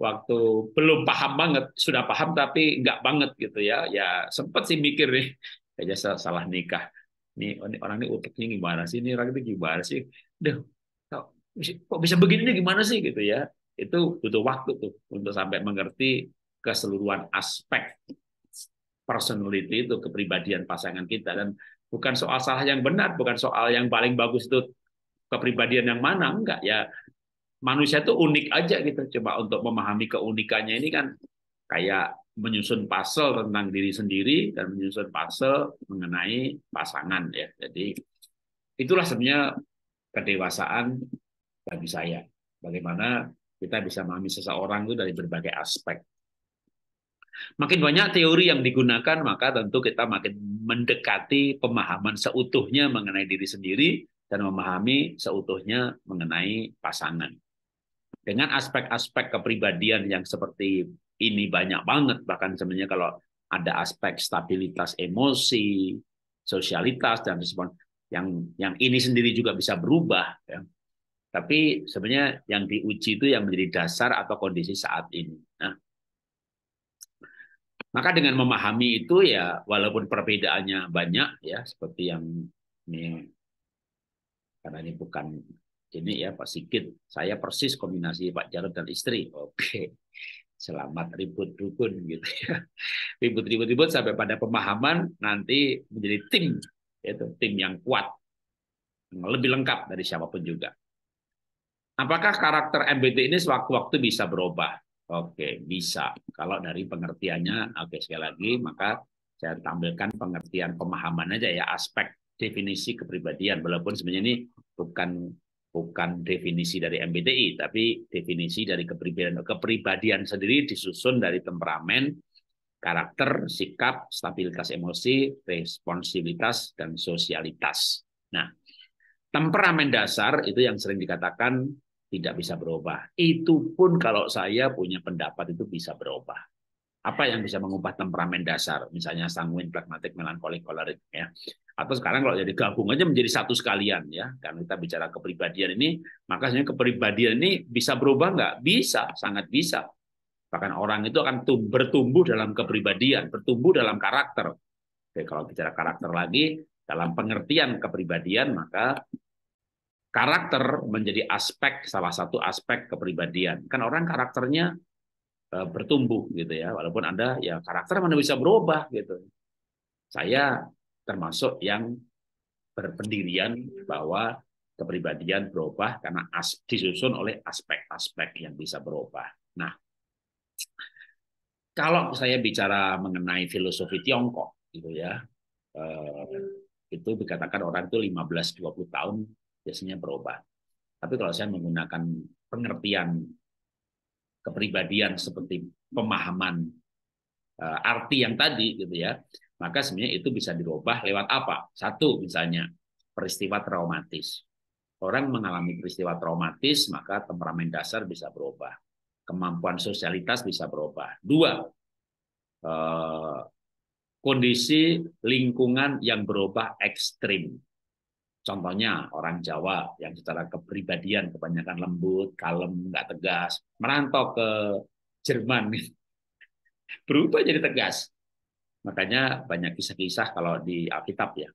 waktu belum paham banget, sudah paham tapi nggak banget gitu ya. Ya sempat sih mikir nih, kayaknya salah, salah nikah. Nih orang ini utuhnya gimana sih? Ini orang itu gimana sih? Duh, kok bisa begini gimana sih gitu ya? Itu butuh waktu tuh untuk sampai mengerti keseluruhan aspek personality itu kepribadian pasangan kita dan bukan soal salah yang benar, bukan soal yang paling bagus tuh kepribadian yang mana enggak ya manusia itu unik aja gitu. coba untuk memahami keunikannya ini kan kayak menyusun puzzle tentang diri sendiri dan menyusun puzzle mengenai pasangan ya. Jadi itulah sebenarnya kedewasaan bagi saya. Bagaimana kita bisa memahami seseorang itu dari berbagai aspek. Makin banyak teori yang digunakan, maka tentu kita makin mendekati pemahaman seutuhnya mengenai diri sendiri dan memahami seutuhnya mengenai pasangan dengan aspek-aspek kepribadian yang seperti ini banyak banget bahkan sebenarnya kalau ada aspek stabilitas emosi, sosialitas dan sebagainya yang yang ini sendiri juga bisa berubah ya. Tapi sebenarnya yang diuji itu yang menjadi dasar atau kondisi saat ini. Nah, maka dengan memahami itu ya walaupun perbedaannya banyak ya seperti yang ini karena ini bukan ini ya Pak Sigit, saya persis kombinasi Pak Jarod dan istri. Oke, selamat ribut rukun gitu ya. Ribut-ribut-ribut sampai pada pemahaman nanti menjadi tim, yaitu tim yang kuat, yang lebih lengkap dari siapapun juga. Apakah karakter MBT ini sewaktu-waktu bisa berubah? Oke, bisa. Kalau dari pengertiannya, oke sekali lagi, maka saya tampilkan pengertian pemahaman aja ya, aspek definisi kepribadian. Walaupun sebenarnya ini bukan bukan definisi dari MBTI, tapi definisi dari kepribadian. Kepribadian sendiri disusun dari temperamen, karakter, sikap, stabilitas emosi, responsibilitas, dan sosialitas. Nah, temperamen dasar itu yang sering dikatakan tidak bisa berubah. Itu pun kalau saya punya pendapat itu bisa berubah. Apa yang bisa mengubah temperamen dasar? Misalnya sanguin, pragmatik, melankolik, kolerik. Ya atau sekarang kalau jadi gabung aja menjadi satu sekalian ya karena kita bicara kepribadian ini maka sebenarnya kepribadian ini bisa berubah nggak bisa sangat bisa bahkan orang itu akan bertumbuh dalam kepribadian bertumbuh dalam karakter Oke, kalau bicara karakter lagi dalam pengertian kepribadian maka karakter menjadi aspek salah satu aspek kepribadian kan orang karakternya e, bertumbuh gitu ya walaupun anda ya karakter mana bisa berubah gitu saya termasuk yang berpendirian bahwa kepribadian berubah karena as, disusun oleh aspek-aspek yang bisa berubah. Nah, kalau saya bicara mengenai filosofi Tiongkok, gitu ya, eh, itu dikatakan orang itu 15-20 tahun biasanya berubah. Tapi kalau saya menggunakan pengertian kepribadian seperti pemahaman eh, arti yang tadi, gitu ya, maka sebenarnya itu bisa dirubah lewat apa? Satu misalnya peristiwa traumatis. Orang mengalami peristiwa traumatis, maka temperamen dasar bisa berubah. Kemampuan sosialitas bisa berubah. Dua, eh, kondisi lingkungan yang berubah ekstrim. Contohnya orang Jawa yang secara kepribadian kebanyakan lembut, kalem, nggak tegas, merantau ke Jerman, *laughs* berubah jadi tegas Makanya banyak kisah-kisah kalau di Alkitab ya.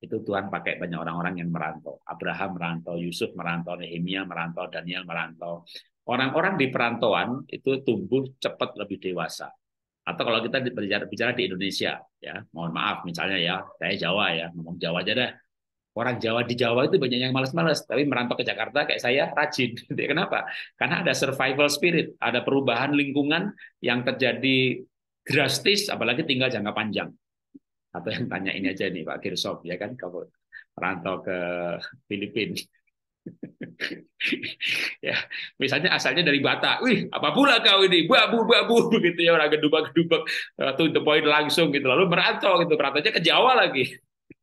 Itu Tuhan pakai banyak orang-orang yang merantau. Abraham merantau, Yusuf merantau, Nehemia merantau, Daniel merantau. Orang-orang di perantauan itu tumbuh cepat lebih dewasa. Atau kalau kita bicara, bicara di Indonesia, ya mohon maaf misalnya ya, saya Jawa ya, ngomong Jawa aja deh. Orang Jawa di Jawa itu banyak yang males-males, tapi merantau ke Jakarta kayak saya rajin. *laughs* Kenapa? Karena ada survival spirit, ada perubahan lingkungan yang terjadi drastis apalagi tinggal jangka panjang atau yang tanya ini aja nih Pak Girsop ya kan kamu perantau ke Filipina *laughs* ya misalnya asalnya dari Batak wih apa pula kau ini babu babu begitu *laughs* ya orang gedubak gedubak tuh the point langsung gitu lalu merantau gitu merantaunya ke Jawa lagi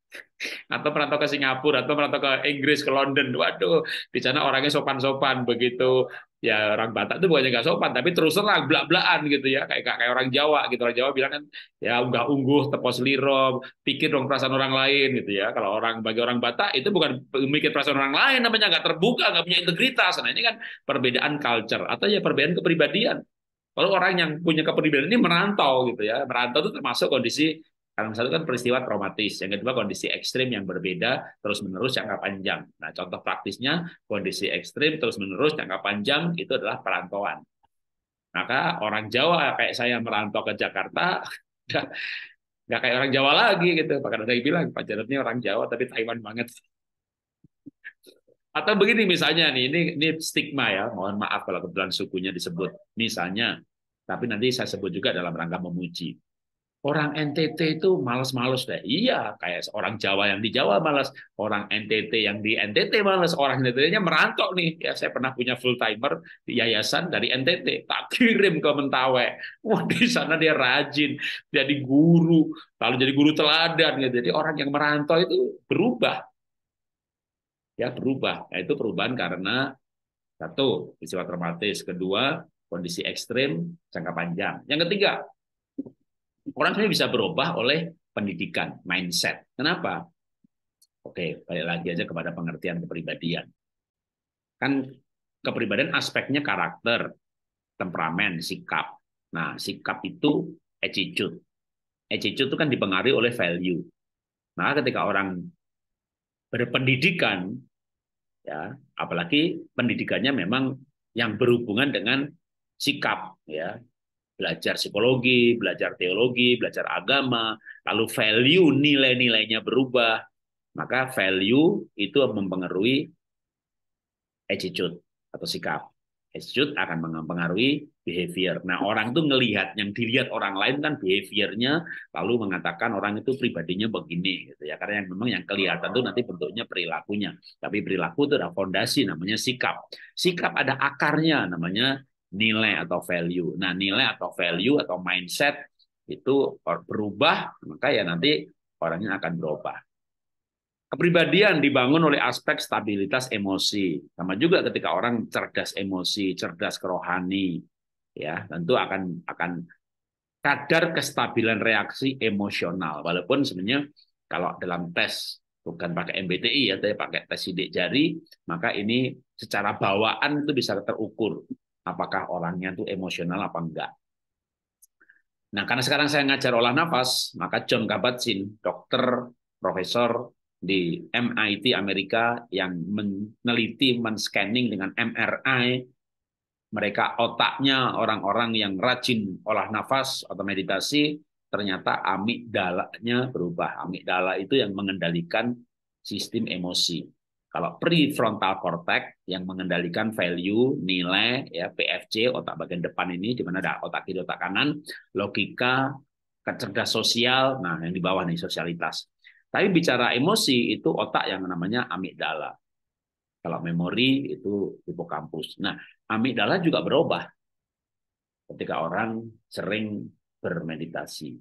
*laughs* atau perantau ke Singapura atau perantau ke Inggris ke London waduh di sana orangnya sopan-sopan begitu ya orang Batak itu bukannya nggak sopan tapi terus terang belak belaan gitu ya kayak kayak orang Jawa gitu orang Jawa bilang kan ya unggah ungguh tepos liro pikir dong perasaan orang lain gitu ya kalau orang bagi orang Batak itu bukan mikir perasaan orang lain namanya nggak terbuka nggak punya integritas nah ini kan perbedaan culture atau ya perbedaan kepribadian kalau orang yang punya kepribadian ini merantau gitu ya merantau itu termasuk kondisi yang satu kan peristiwa traumatis, yang kedua kondisi ekstrim yang berbeda terus-menerus jangka panjang. Nah, contoh praktisnya kondisi ekstrim terus-menerus jangka panjang itu adalah perantauan. Maka orang Jawa kayak saya merantau ke Jakarta, *laughs* nggak kayak orang Jawa lagi gitu. Pak yang bilang Pak Jarod ini orang Jawa tapi Taiwan banget. *laughs* Atau begini misalnya nih, ini, ini stigma ya, mohon maaf kalau kebetulan sukunya disebut. Misalnya, tapi nanti saya sebut juga dalam rangka memuji. Orang NTT itu malas-malas deh. Iya, kayak orang Jawa yang di Jawa malas, orang NTT yang di NTT malas, orang NTT-nya merantau nih. Ya, saya pernah punya full timer di yayasan dari NTT, tak kirim ke Mentawai. Wah, di sana dia rajin, jadi guru, lalu jadi guru teladan. ya, Jadi orang yang merantau itu berubah. Ya, berubah. Nah, itu perubahan karena satu, bersifat traumatis, Kedua, kondisi ekstrim jangka panjang. Yang ketiga, orang sebenarnya bisa berubah oleh pendidikan, mindset. Kenapa? Oke, balik lagi aja kepada pengertian kepribadian. Kan kepribadian aspeknya karakter, temperamen, sikap. Nah, sikap itu attitude. Attitude itu kan dipengaruhi oleh value. Nah, ketika orang berpendidikan, ya apalagi pendidikannya memang yang berhubungan dengan sikap, ya belajar psikologi, belajar teologi, belajar agama, lalu value nilai-nilainya berubah, maka value itu mempengaruhi attitude atau sikap. Attitude akan mempengaruhi behavior. Nah, orang itu ngelihat yang dilihat orang lain kan behaviornya, lalu mengatakan orang itu pribadinya begini, gitu ya. Karena yang memang yang kelihatan tuh nanti bentuknya perilakunya. Tapi perilaku itu ada fondasi, namanya sikap. Sikap ada akarnya, namanya nilai atau value. Nah, nilai atau value atau mindset itu berubah, maka ya nanti orangnya akan berubah. Kepribadian dibangun oleh aspek stabilitas emosi. Sama juga ketika orang cerdas emosi, cerdas kerohani, ya tentu akan akan kadar kestabilan reaksi emosional. Walaupun sebenarnya kalau dalam tes bukan pakai MBTI ya, tapi pakai tes sidik jari, maka ini secara bawaan itu bisa terukur apakah orangnya itu emosional apa enggak. Nah, karena sekarang saya ngajar olah nafas, maka John Kabat-Zinn, dokter, profesor di MIT Amerika yang meneliti, men-scanning dengan MRI, mereka otaknya orang-orang yang rajin olah nafas atau meditasi, ternyata amigdalanya berubah. Amigdala itu yang mengendalikan sistem emosi. Kalau prefrontal cortex yang mengendalikan value, nilai, ya PFC otak bagian depan ini di mana ada otak kiri, otak kanan, logika, kecerdas sosial, nah yang di bawah nih sosialitas. Tapi bicara emosi itu otak yang namanya amigdala. Kalau memori itu hipokampus. Nah, amigdala juga berubah ketika orang sering bermeditasi.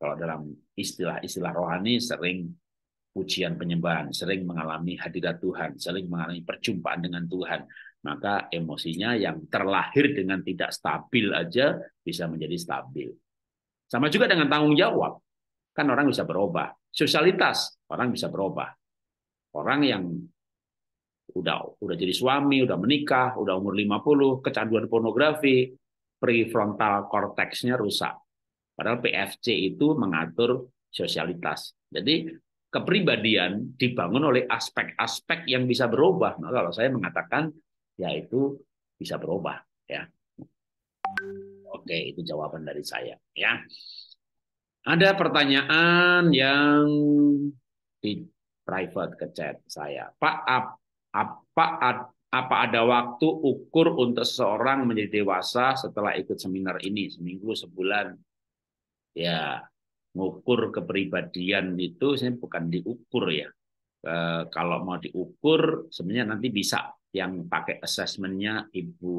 Kalau dalam istilah-istilah rohani sering pujian penyembahan, sering mengalami hadirat Tuhan, sering mengalami perjumpaan dengan Tuhan, maka emosinya yang terlahir dengan tidak stabil aja bisa menjadi stabil. Sama juga dengan tanggung jawab. Kan orang bisa berubah. Sosialitas, orang bisa berubah. Orang yang udah udah jadi suami, udah menikah, udah umur 50, kecanduan pornografi, prefrontal cortexnya rusak. Padahal PFC itu mengatur sosialitas. Jadi kepribadian dibangun oleh aspek-aspek yang bisa berubah. Nah, kalau saya mengatakan yaitu bisa berubah ya. Oke, itu jawaban dari saya ya. Ada pertanyaan yang di private ke chat saya. Pak apa apa ada waktu ukur untuk seseorang menjadi dewasa setelah ikut seminar ini seminggu sebulan? Ya, ngukur kepribadian itu saya bukan diukur ya. E, kalau mau diukur sebenarnya nanti bisa yang pakai asesmennya Ibu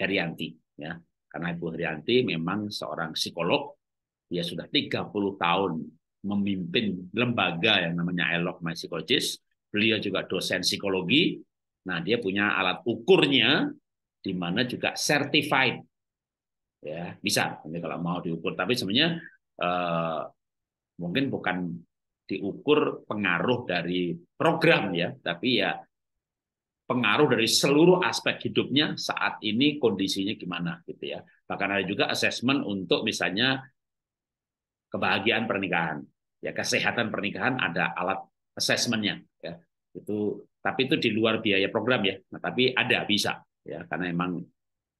Herianti ya. Karena Ibu Herianti memang seorang psikolog, dia sudah 30 tahun memimpin lembaga yang namanya Elok My Psychologist. Beliau juga dosen psikologi. Nah, dia punya alat ukurnya di mana juga certified. Ya, bisa nanti kalau mau diukur. Tapi sebenarnya eh, mungkin bukan diukur pengaruh dari program ya, tapi ya pengaruh dari seluruh aspek hidupnya saat ini kondisinya gimana gitu ya. Bahkan ada juga assessment untuk misalnya kebahagiaan pernikahan, ya kesehatan pernikahan ada alat assessmentnya ya. Itu tapi itu di luar biaya program ya. Nah, tapi ada bisa ya karena emang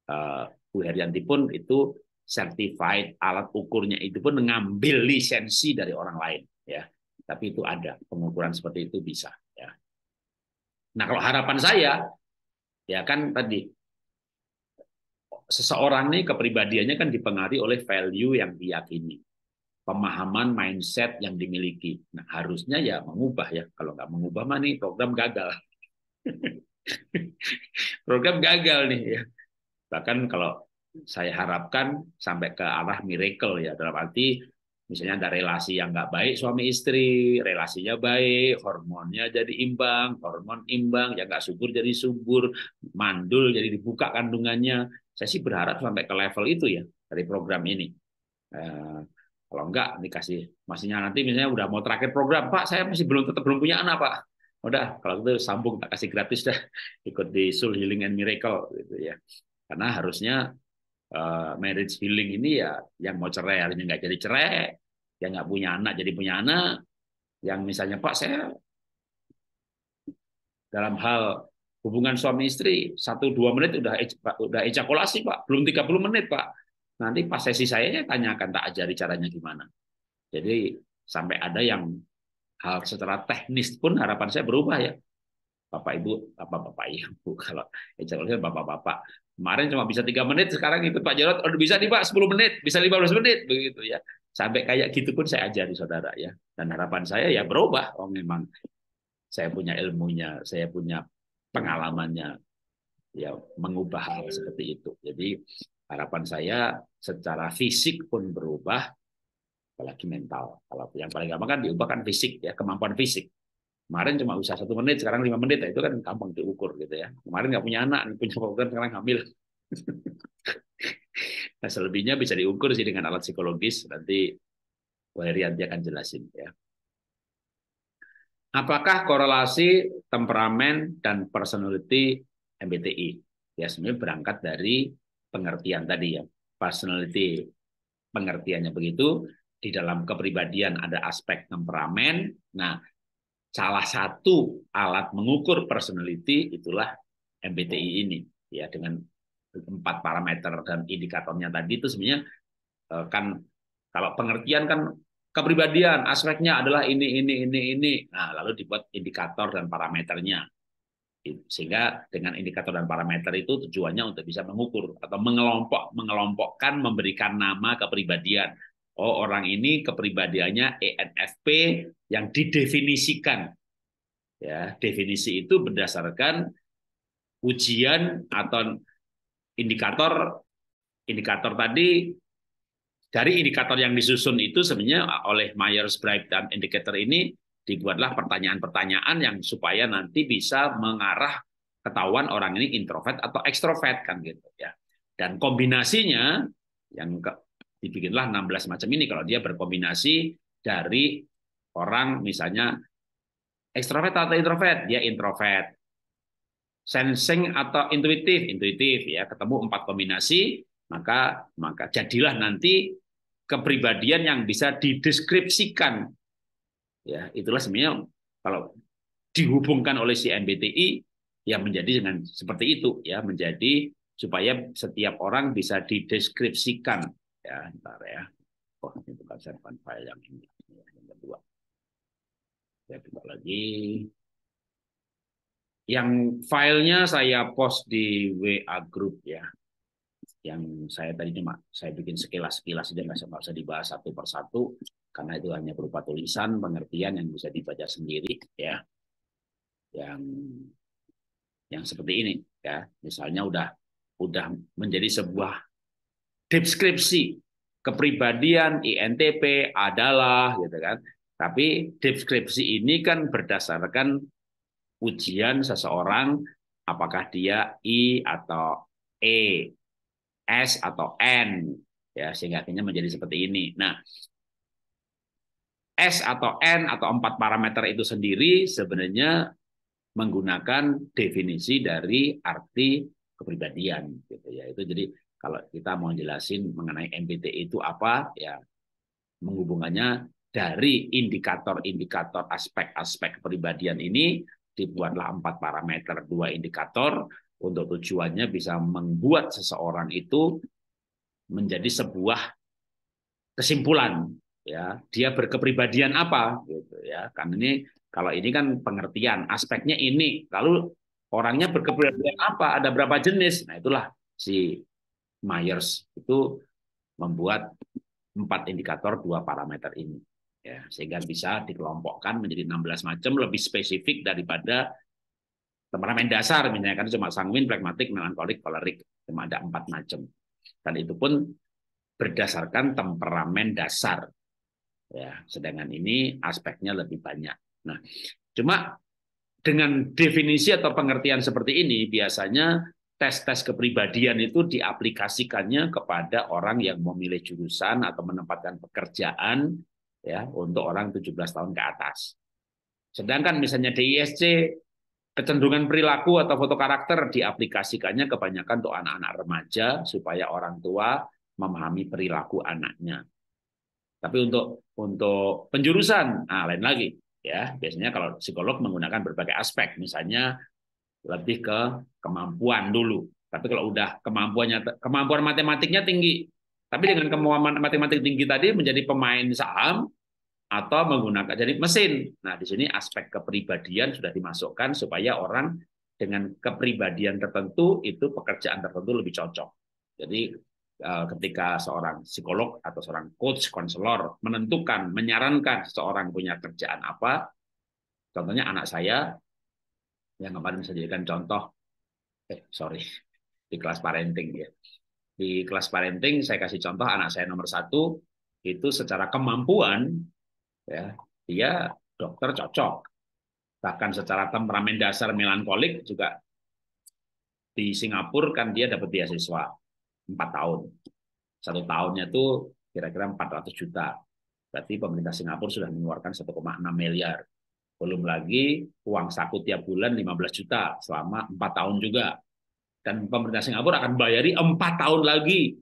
uh, Bu Herianti pun itu certified alat ukurnya itu pun mengambil lisensi dari orang lain ya tapi itu ada pengukuran seperti itu bisa ya nah kalau harapan saya ya kan tadi seseorang nih kepribadiannya kan dipengaruhi oleh value yang diyakini pemahaman mindset yang dimiliki nah harusnya ya mengubah ya kalau nggak mengubah mana nih program gagal *laughs* program gagal nih ya bahkan kalau saya harapkan sampai ke arah miracle ya dalam arti misalnya ada relasi yang nggak baik suami istri relasinya baik hormonnya jadi imbang hormon imbang ya nggak subur jadi subur mandul jadi dibuka kandungannya saya sih berharap sampai ke level itu ya dari program ini eh, kalau nggak dikasih maksudnya nanti misalnya udah mau terakhir program pak saya masih belum tetap belum punya anak pak udah kalau itu sambung tak kasih gratis dah *laughs* ikut di Soul Healing and Miracle gitu ya karena harusnya Eh, marriage healing ini ya yang mau cerai akhirnya nggak jadi cerai, yang nggak punya anak jadi punya anak, yang misalnya Pak saya dalam hal hubungan suami istri satu dua menit udah udah ejakulasi Pak, belum 30 menit Pak. Nanti pas sesi saya tanya akan tak ajari caranya gimana. Jadi sampai ada yang hal secara teknis pun harapan saya berubah ya. Bapak Ibu, apa Bapak Ibu *laughs* kalau HR Bapak-bapak. Kemarin cuma bisa tiga menit, sekarang itu Pak Jarot, oh, bisa nih Pak 10 menit, bisa 15 menit begitu ya. Sampai kayak gitu pun saya ajari saudara ya. Dan harapan saya ya berubah. Oh memang saya punya ilmunya, saya punya pengalamannya ya mengubah hal seperti itu. Jadi harapan saya secara fisik pun berubah apalagi mental. Kalau yang paling gampang kan diubah kan fisik ya, kemampuan fisik. Kemarin cuma usah satu menit, sekarang lima menit, nah, itu kan gampang diukur gitu ya. Kemarin nggak punya anak, punya program sekarang hamil. *laughs* nah selebihnya bisa diukur sih dengan alat psikologis. Nanti Bu Herianti akan jelasin ya. Apakah korelasi temperamen dan personality MBTI? Ya sebenarnya berangkat dari pengertian tadi ya. Personality pengertiannya begitu, di dalam kepribadian ada aspek temperamen. Nah, salah satu alat mengukur personality itulah MBTI hmm. ini ya dengan empat parameter dan indikatornya tadi itu sebenarnya eh, kan kalau pengertian kan kepribadian aspeknya adalah ini ini ini ini nah lalu dibuat indikator dan parameternya sehingga dengan indikator dan parameter itu tujuannya untuk bisa mengukur atau mengelompok mengelompokkan memberikan nama kepribadian Oh, orang ini kepribadiannya ENFP yang didefinisikan. Ya, definisi itu berdasarkan ujian atau indikator indikator tadi dari indikator yang disusun itu sebenarnya oleh Myers-Briggs dan indikator ini dibuatlah pertanyaan-pertanyaan yang supaya nanti bisa mengarah ketahuan orang ini introvert atau ekstrovert kan gitu ya. Dan kombinasinya yang dibikinlah 16 macam ini kalau dia berkombinasi dari orang misalnya ekstrovert atau introvert, dia introvert. Sensing atau intuitif, intuitif ya, ketemu empat kombinasi, maka maka jadilah nanti kepribadian yang bisa dideskripsikan. Ya, itulah sebenarnya kalau dihubungkan oleh si MBTI ya menjadi dengan seperti itu ya, menjadi supaya setiap orang bisa dideskripsikan ya ntar ya oh ini bukan server file yang ini ya, yang kedua saya buka lagi yang filenya saya post di WA group ya yang saya tadi cuma saya bikin sekilas-sekilas saja nggak usah dibahas satu persatu karena itu hanya berupa tulisan pengertian yang bisa dibaca sendiri ya yang yang seperti ini ya misalnya udah udah menjadi sebuah deskripsi kepribadian INTP adalah gitu kan. Tapi deskripsi ini kan berdasarkan ujian seseorang apakah dia I atau E, S atau N ya sehingga akhirnya menjadi seperti ini. Nah, S atau N atau empat parameter itu sendiri sebenarnya menggunakan definisi dari arti kepribadian gitu ya. Itu jadi kalau kita mau jelasin mengenai MBTI itu apa, ya menghubungannya dari indikator-indikator aspek-aspek kepribadian ini dibuatlah empat parameter, dua indikator untuk tujuannya bisa membuat seseorang itu menjadi sebuah kesimpulan ya dia berkepribadian apa gitu ya kan ini kalau ini kan pengertian aspeknya ini lalu orangnya berkepribadian apa ada berapa jenis nah itulah si Myers itu membuat empat indikator dua parameter ini ya sehingga bisa dikelompokkan menjadi 16 macam lebih spesifik daripada temperamen dasar misalnya kan cuma sanguin, pragmatik, melankolik, kolerik cuma ada empat macam dan itu pun berdasarkan temperamen dasar ya sedangkan ini aspeknya lebih banyak nah cuma dengan definisi atau pengertian seperti ini biasanya tes-tes kepribadian itu diaplikasikannya kepada orang yang memilih jurusan atau menempatkan pekerjaan ya untuk orang 17 tahun ke atas. Sedangkan misalnya DISC kecenderungan perilaku atau foto karakter diaplikasikannya kebanyakan untuk anak-anak remaja supaya orang tua memahami perilaku anaknya. Tapi untuk untuk penjurusan, nah lain lagi ya. Biasanya kalau psikolog menggunakan berbagai aspek, misalnya lebih ke kemampuan dulu. Tapi kalau udah kemampuannya kemampuan matematiknya tinggi, tapi dengan kemampuan matematik tinggi tadi menjadi pemain saham atau menggunakan jadi mesin. Nah, di sini aspek kepribadian sudah dimasukkan supaya orang dengan kepribadian tertentu itu pekerjaan tertentu lebih cocok. Jadi eh, ketika seorang psikolog atau seorang coach, konselor menentukan, menyarankan seseorang punya kerjaan apa, contohnya anak saya yang kemarin saya jadikan contoh eh sorry di kelas parenting ya di kelas parenting saya kasih contoh anak saya nomor satu itu secara kemampuan ya dia dokter cocok bahkan secara temperamen dasar melankolik juga di Singapura kan dia dapat beasiswa empat tahun satu tahunnya itu kira-kira 400 juta berarti pemerintah Singapura sudah mengeluarkan 1,6 miliar belum lagi uang saku tiap bulan 15 juta selama 4 tahun juga. Dan pemerintah Singapura akan bayari 4 tahun lagi.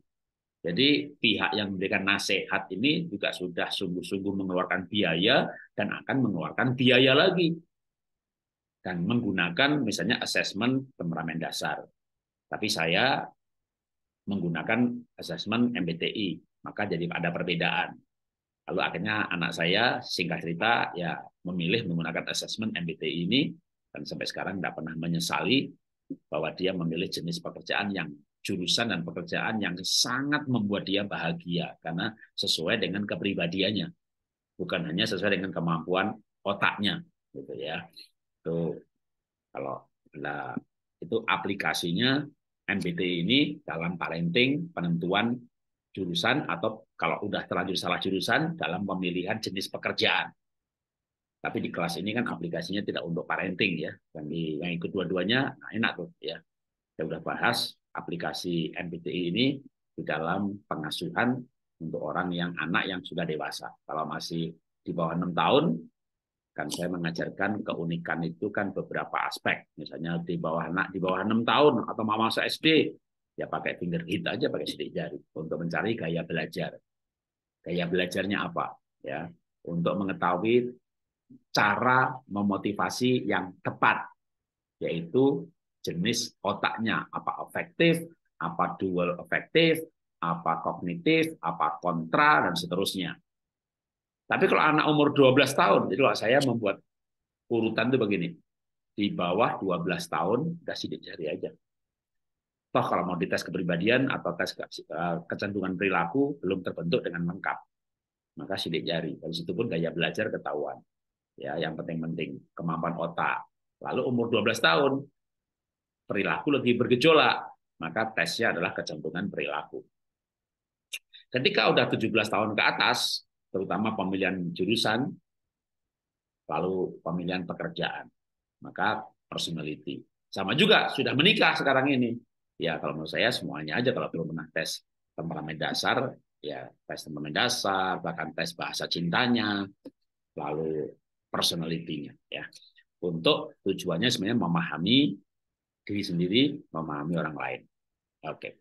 Jadi pihak yang memberikan nasihat ini juga sudah sungguh-sungguh mengeluarkan biaya dan akan mengeluarkan biaya lagi. Dan menggunakan misalnya asesmen temperamen dasar. Tapi saya menggunakan asesmen MBTI, maka jadi ada perbedaan. Lalu akhirnya anak saya singkat cerita ya memilih menggunakan assessment MBTI ini dan sampai sekarang tidak pernah menyesali bahwa dia memilih jenis pekerjaan yang jurusan dan pekerjaan yang sangat membuat dia bahagia karena sesuai dengan kepribadiannya bukan hanya sesuai dengan kemampuan otaknya gitu ya itu kalau nah, itu aplikasinya MBT ini dalam parenting penentuan jurusan atau kalau udah terlanjur salah jurusan dalam pemilihan jenis pekerjaan tapi di kelas ini kan aplikasinya tidak untuk parenting ya. Yang, di, yang ikut dua-duanya nah enak tuh ya. Saya sudah bahas aplikasi MPTI ini di dalam pengasuhan untuk orang yang anak yang sudah dewasa. Kalau masih di bawah enam tahun, kan saya mengajarkan keunikan itu kan beberapa aspek. Misalnya di bawah anak di bawah enam tahun atau mau masa SD, ya pakai finger hit aja pakai sidik jari untuk mencari gaya belajar. Gaya belajarnya apa? Ya, untuk mengetahui cara memotivasi yang tepat, yaitu jenis otaknya, apa efektif, apa dual efektif, apa kognitif, apa kontra, dan seterusnya. Tapi kalau anak umur 12 tahun, itu saya membuat urutan itu begini. Di bawah 12 tahun, sidik jari aja. Toh kalau mau dites kepribadian atau tes e, kecenderungan perilaku, belum terbentuk dengan lengkap. Maka sidik jari. Dari situ pun gaya belajar ketahuan ya yang penting-penting kemampuan otak. Lalu umur 12 tahun perilaku lebih bergejolak, maka tesnya adalah kecenderungan perilaku. Ketika udah 17 tahun ke atas, terutama pemilihan jurusan, lalu pemilihan pekerjaan, maka personality. Sama juga sudah menikah sekarang ini. Ya kalau menurut saya semuanya aja kalau belum pernah tes temperamen dasar, ya tes temperamen dasar, bahkan tes bahasa cintanya, lalu personalitinya ya. Untuk tujuannya sebenarnya memahami diri sendiri, memahami orang lain. Oke. Okay.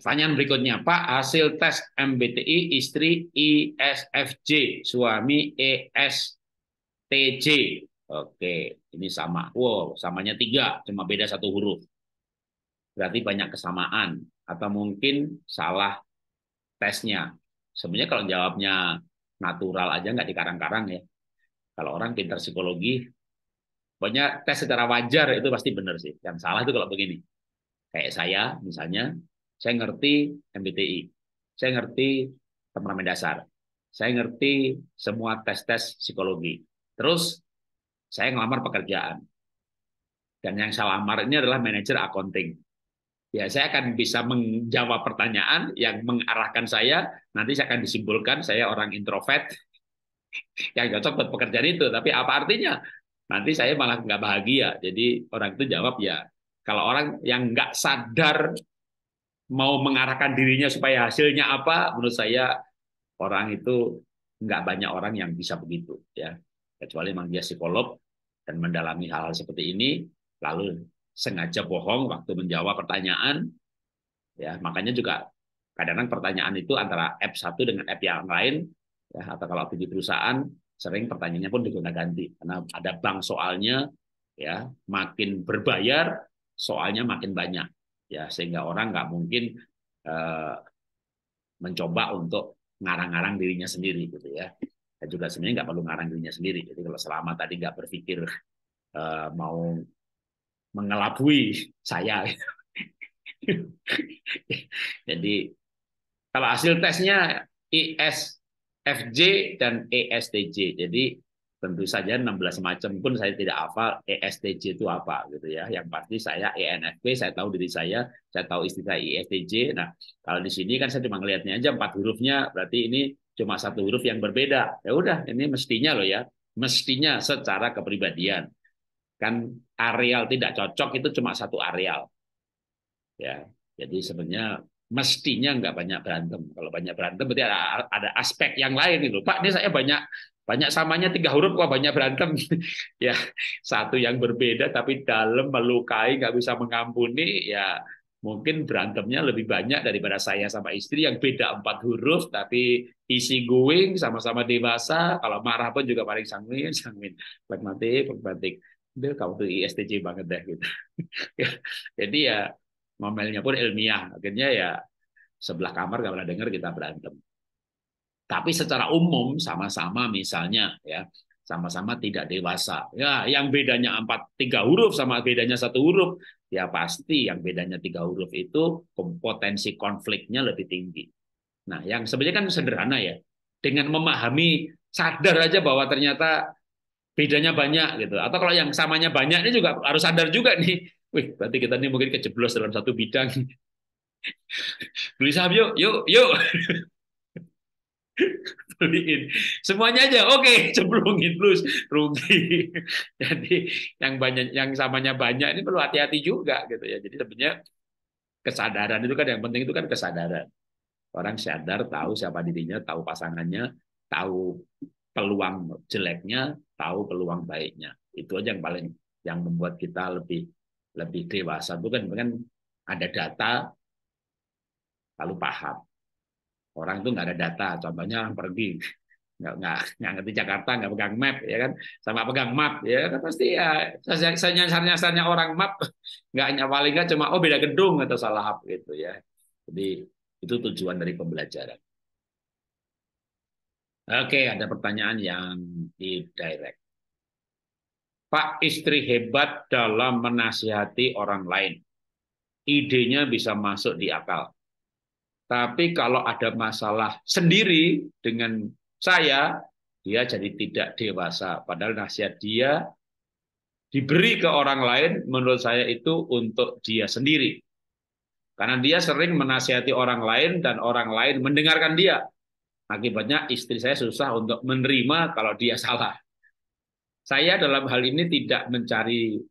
Pertanyaan berikutnya, Pak, hasil tes MBTI istri ISFJ, suami ESTJ. Oke, ini sama. Wow, samanya tiga, cuma beda satu huruf. Berarti banyak kesamaan. Atau mungkin salah tesnya. Sebenarnya kalau jawabnya natural aja nggak dikarang-karang ya. Kalau orang pintar psikologi, pokoknya tes secara wajar itu pasti benar sih. Yang salah itu kalau begini. Kayak saya misalnya, saya ngerti MBTI, saya ngerti temperamen dasar, saya ngerti semua tes-tes psikologi. Terus saya ngelamar pekerjaan. Dan yang saya lamar ini adalah manajer accounting ya saya akan bisa menjawab pertanyaan yang mengarahkan saya. Nanti saya akan disimpulkan saya orang introvert yang cocok buat pekerjaan itu. Tapi apa artinya? Nanti saya malah nggak bahagia. Jadi orang itu jawab ya. Kalau orang yang nggak sadar mau mengarahkan dirinya supaya hasilnya apa, menurut saya orang itu nggak banyak orang yang bisa begitu ya kecuali memang dia psikolog dan mendalami hal-hal seperti ini lalu sengaja bohong waktu menjawab pertanyaan. Ya, makanya juga kadang-kadang pertanyaan itu antara app satu dengan app yang lain ya, atau kalau di perusahaan sering pertanyaannya pun diguna ganti karena ada bank soalnya ya makin berbayar soalnya makin banyak ya sehingga orang nggak mungkin eh, mencoba untuk ngarang-ngarang dirinya sendiri gitu ya dan juga sebenarnya nggak perlu ngarang dirinya sendiri jadi kalau selama tadi nggak berpikir eh, mau mengelabui saya. *laughs* Jadi kalau hasil tesnya ISFJ e dan ESTJ. Jadi tentu saja 16 macam pun saya tidak hafal ESTJ itu apa gitu ya. Yang pasti saya ENFP, saya tahu diri saya, saya tahu istilah ESTJ. Nah, kalau di sini kan saya cuma ngelihatnya aja empat hurufnya, berarti ini cuma satu huruf yang berbeda. Ya udah, ini mestinya loh ya. Mestinya secara kepribadian. Kan areal tidak cocok itu cuma satu areal. Ya, jadi sebenarnya mestinya nggak banyak berantem. Kalau banyak berantem berarti ada, ada aspek yang lain itu. Pak, ini saya banyak banyak samanya tiga huruf kok banyak berantem. *laughs* ya, satu yang berbeda tapi dalam melukai nggak bisa mengampuni ya mungkin berantemnya lebih banyak daripada saya sama istri yang beda empat huruf tapi isi going sama-sama dewasa kalau marah pun juga paling sanguin *laughs* sanguin pragmatik pragmatik Bill kamu tuh ISTJ e banget deh gitu. *laughs* Jadi ya ngomelnya pun ilmiah. Akhirnya ya sebelah kamar gak pernah dengar kita berantem. Tapi secara umum sama-sama misalnya ya sama-sama tidak dewasa. Ya, yang bedanya empat tiga huruf sama bedanya satu huruf, ya pasti yang bedanya tiga huruf itu potensi konfliknya lebih tinggi. Nah, yang sebenarnya kan sederhana ya. Dengan memahami sadar aja bahwa ternyata bedanya banyak gitu. Atau kalau yang samanya banyak ini juga harus sadar juga nih. Wih, berarti kita ini mungkin kejeblos dalam satu bidang. *laughs* Beli saham yuk, yuk, yuk. *laughs* Beliin. Semuanya aja. Oke, okay, *laughs* cemplungin plus, rugi. Jadi yang banyak yang samanya banyak ini perlu hati-hati juga gitu ya. Jadi sebenarnya kesadaran itu kan yang penting itu kan kesadaran. Orang sadar tahu siapa dirinya, tahu pasangannya, tahu peluang jeleknya, tahu peluang baiknya. Itu aja yang paling yang membuat kita lebih lebih dewasa. Bukan bukan ada data lalu paham. Orang itu nggak ada data, contohnya pergi nggak nggak nggak ngerti Jakarta nggak pegang map ya kan sama pegang map ya kan pasti ya saya nyasarnya orang map *laughs* nggak paling nggak cuma oh beda gedung atau salah gitu ya jadi itu tujuan dari pembelajaran Oke, ada pertanyaan yang di direct. Pak istri hebat dalam menasihati orang lain. Idenya bisa masuk di akal. Tapi kalau ada masalah sendiri dengan saya, dia jadi tidak dewasa. Padahal nasihat dia diberi ke orang lain, menurut saya itu untuk dia sendiri. Karena dia sering menasihati orang lain dan orang lain mendengarkan dia Akibatnya istri saya susah untuk menerima kalau dia *laughs* salah. Saya dalam hal ini tidak mencari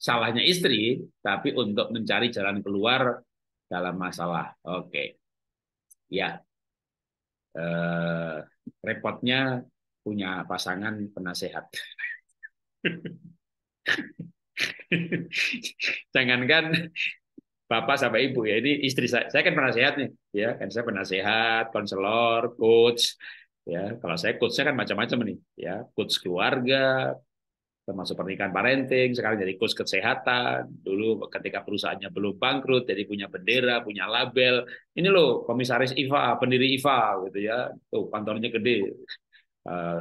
salahnya istri, tapi untuk mencari jalan keluar dalam masalah. Oke. Ya. Eh, repotnya punya pasangan penasehat. *laughs* Jangankan bapak sama ibu ya ini istri saya saya kan penasehat nih ya kan saya penasehat konselor coach ya kalau saya coach saya kan macam-macam nih ya coach keluarga termasuk pernikahan parenting sekarang jadi coach kesehatan dulu ketika perusahaannya belum bangkrut jadi punya bendera punya label ini loh komisaris Iva, pendiri Iva, gitu ya tuh kantornya gede eh,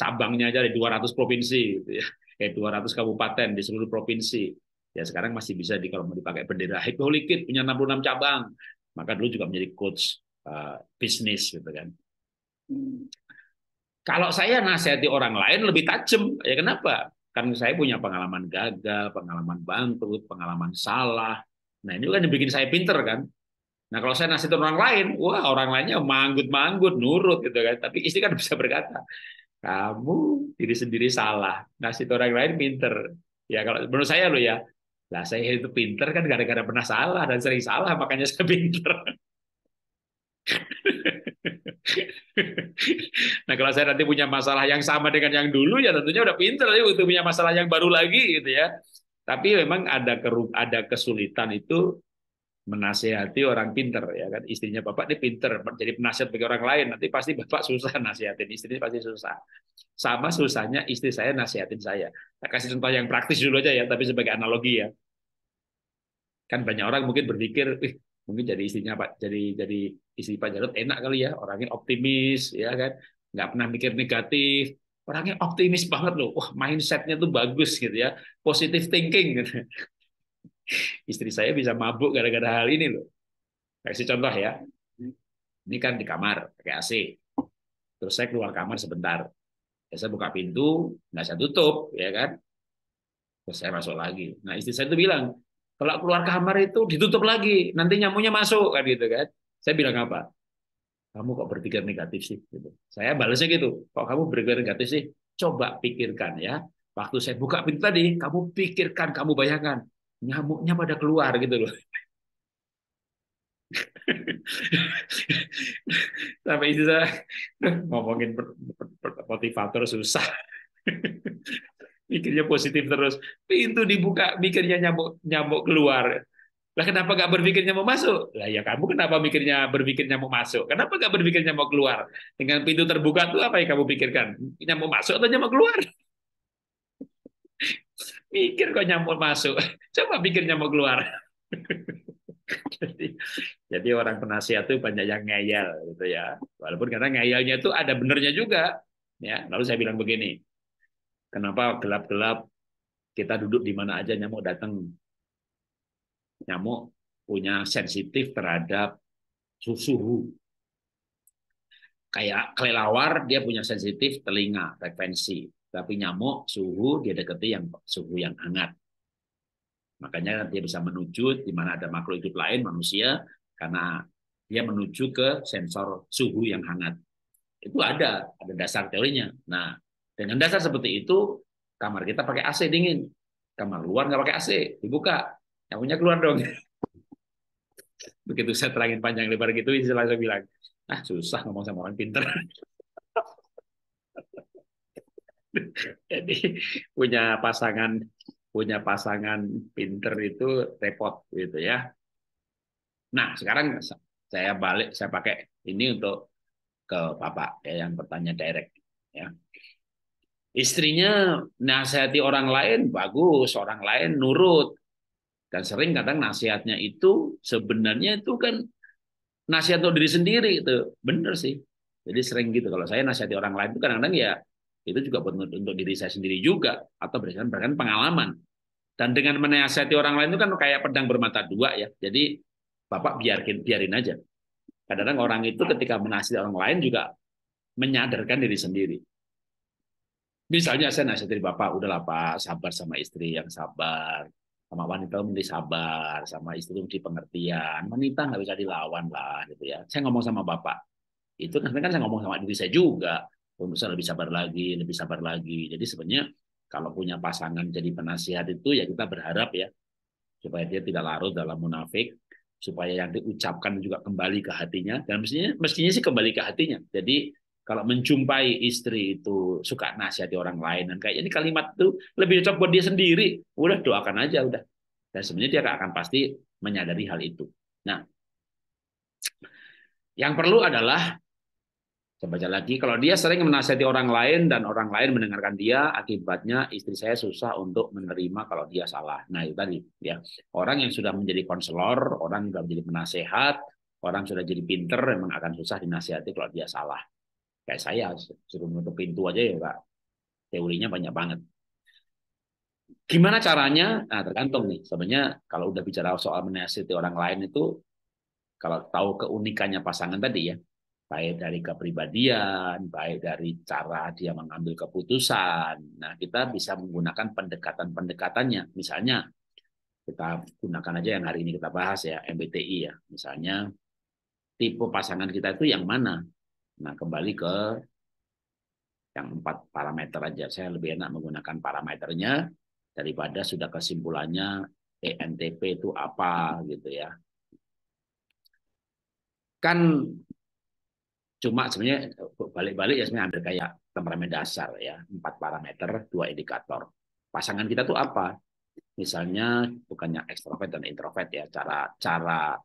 cabangnya aja di 200 provinsi gitu ya eh 200 kabupaten di seluruh provinsi Ya sekarang masih bisa di kalau mau dipakai bendera Hippolyte punya 66 cabang. Maka dulu juga menjadi coach uh, bisnis gitu kan. Hmm. Kalau saya nasihati orang lain lebih tajam, ya kenapa? Karena saya punya pengalaman gagal, pengalaman bangkrut, pengalaman salah. Nah ini kan dibikin saya pinter kan. Nah kalau saya nasihatin orang lain, wah orang lainnya manggut-manggut, nurut gitu kan. Tapi istri kan *laughs* bisa berkata, kamu diri sendiri salah, nasihat orang lain pinter. Ya kalau menurut saya lo ya, lah saya itu pinter kan gara-gara pernah salah dan sering salah *laughs* makanya saya pinter. *laughs* nah kalau saya nanti punya masalah yang sama dengan yang dulu ya tentunya udah pinter ya untuk punya masalah yang baru lagi gitu ya. Tapi memang ada ada kesulitan itu menasehati orang pinter ya kan istrinya bapak dia pinter jadi penasihat bagi orang lain nanti pasti bapak *laughs* susah nasihatin istrinya pasti susah sama susahnya istri saya nasihatin saya. Saya nah, kasih contoh yang praktis dulu aja ya, tapi sebagai analogi ya. Kan banyak orang mungkin berpikir, "Ih, mungkin jadi istrinya Pak, jadi jadi istri Pak Jarod enak kali ya, orangnya optimis ya kan, nggak pernah mikir negatif, orangnya optimis banget loh, wah mindsetnya tuh bagus gitu ya, positive thinking. Gitu. *laughs* Istri saya bisa mabuk gara-gara hal ini loh. Kasih contoh ya, ini kan di kamar pakai AC, terus saya keluar kamar sebentar, ya, saya buka pintu, nggak saya tutup, ya kan, terus saya masuk lagi. Nah istri saya tuh bilang, kalau keluar kamar itu ditutup lagi, nanti nyamuknya masuk kan gitu kan. Saya bilang apa? Kamu kok berpikir negatif sih? Gitu. Saya balasnya gitu. Kok kamu berpikir negatif sih? Coba pikirkan ya. Waktu saya buka pintu tadi, kamu pikirkan, kamu bayangkan nyamuknya pada keluar gitu loh. *laughs* Sampai itu saya ngomongin motivator susah. *laughs* mikirnya positif terus. Pintu dibuka, mikirnya nyamuk nyamuk keluar. Lah kenapa gak berpikirnya mau masuk? Lah ya kamu kenapa mikirnya berpikir nyamuk masuk? Kenapa gak berpikir nyamuk keluar? Dengan pintu terbuka tuh apa yang kamu pikirkan? Nyamuk masuk atau nyamuk keluar? *laughs* Mikir kok nyamuk masuk. *laughs* Coba pikir nyamuk keluar. *laughs* jadi, jadi orang penasihat tuh banyak yang ngeyel gitu ya. Walaupun karena ngeyelnya itu ada benernya juga. Ya, lalu saya bilang begini, Kenapa gelap-gelap kita duduk di mana aja nyamuk datang? Nyamuk punya sensitif terhadap suhu. Kayak kelelawar dia punya sensitif telinga, frekuensi. Tapi nyamuk suhu dia deketi yang suhu yang hangat. Makanya dia bisa menuju di mana ada makhluk hidup lain manusia karena dia menuju ke sensor suhu yang hangat. Itu ada, ada dasar teorinya. Nah, dengan dasar seperti itu, kamar kita pakai AC dingin. Kamar luar nggak pakai AC, dibuka. Yang punya keluar dong. *laughs* Begitu saya terangin panjang lebar gitu, saya bilang, ah susah ngomong sama orang pinter. *laughs* Jadi punya pasangan punya pasangan pinter itu repot gitu ya. Nah sekarang saya balik saya pakai ini untuk ke Bapak ya, yang bertanya direct ya. Istrinya nasihati orang lain, bagus. Orang lain nurut. Dan sering kadang nasihatnya itu sebenarnya itu kan nasihat untuk diri sendiri. itu Bener sih. Jadi sering gitu. Kalau saya nasihati orang lain itu kadang-kadang ya itu juga buat untuk diri saya sendiri juga. Atau berdasarkan, berdasarkan pengalaman. Dan dengan menasihati orang lain itu kan kayak pedang bermata dua ya. Jadi Bapak biarkin biarin aja. Kadang-kadang orang itu ya. ketika menasihati orang lain juga menyadarkan diri sendiri. Misalnya saya nasihat dari Bapak, udahlah Pak, sabar sama istri yang sabar. Sama wanita mesti sabar, sama istri mesti pengertian. Wanita nggak bisa dilawan lah, gitu ya. Saya ngomong sama Bapak. Itu kan sebenarnya kan saya ngomong sama diri saya juga. Untuk saya lebih sabar lagi, lebih sabar lagi. Jadi sebenarnya kalau punya pasangan jadi penasihat itu ya kita berharap ya supaya dia tidak larut dalam munafik supaya yang diucapkan juga kembali ke hatinya dan mestinya mestinya sih kembali ke hatinya jadi kalau menjumpai istri itu suka nasihati orang lain dan kayaknya ini kalimat itu lebih cocok buat dia sendiri udah doakan aja udah dan sebenarnya dia akan pasti menyadari hal itu nah yang perlu adalah saya baca lagi kalau dia sering menasihati orang lain dan orang lain mendengarkan dia akibatnya istri saya susah untuk menerima kalau dia salah nah itu tadi ya orang yang sudah menjadi konselor orang yang sudah menjadi penasehat orang sudah jadi pinter memang akan susah dinasihati kalau dia salah kayak saya suruh menutup pintu aja ya pak teorinya banyak banget gimana caranya nah tergantung nih sebenarnya kalau udah bicara soal menasihati orang lain itu kalau tahu keunikannya pasangan tadi ya baik dari kepribadian baik dari cara dia mengambil keputusan nah kita bisa menggunakan pendekatan-pendekatannya misalnya kita gunakan aja yang hari ini kita bahas ya MBTI ya misalnya tipe pasangan kita itu yang mana Nah, kembali ke yang empat parameter aja. Saya lebih enak menggunakan parameternya daripada sudah kesimpulannya ENTP itu apa gitu ya. Kan cuma sebenarnya balik-balik ya sebenarnya ada kayak temperamen dasar ya, empat parameter, dua indikator. Pasangan kita tuh apa? Misalnya bukannya ekstrovert dan introvert ya, cara cara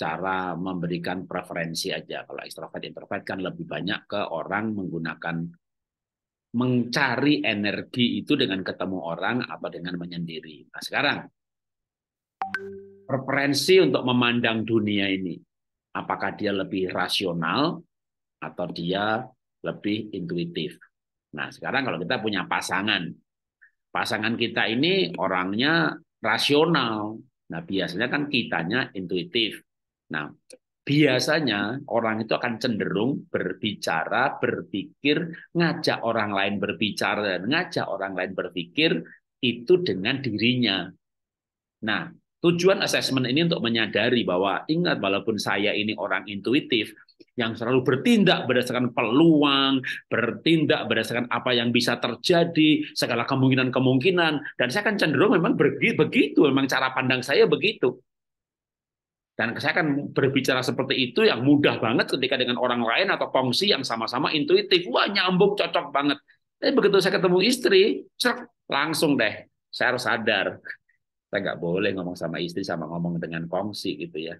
cara memberikan preferensi aja. Kalau ekstrovert introvert kan lebih banyak ke orang menggunakan mencari energi itu dengan ketemu orang apa dengan menyendiri. Nah, sekarang preferensi untuk memandang dunia ini apakah dia lebih rasional atau dia lebih intuitif. Nah, sekarang kalau kita punya pasangan, pasangan kita ini orangnya rasional. Nah, biasanya kan kitanya intuitif. Nah, biasanya orang itu akan cenderung berbicara, berpikir, ngajak orang lain berbicara dan ngajak orang lain berpikir itu dengan dirinya. Nah, tujuan asesmen ini untuk menyadari bahwa ingat walaupun saya ini orang intuitif yang selalu bertindak berdasarkan peluang, bertindak berdasarkan apa yang bisa terjadi, segala kemungkinan-kemungkinan dan saya akan cenderung memang begitu, memang cara pandang saya begitu. Dan saya kan berbicara seperti itu yang mudah banget ketika dengan orang lain atau kongsi yang sama-sama intuitif. Wah nyambung, cocok banget. Tapi begitu saya ketemu istri, cer, langsung deh. Saya harus sadar. Saya nggak boleh ngomong sama istri sama ngomong dengan kongsi gitu ya.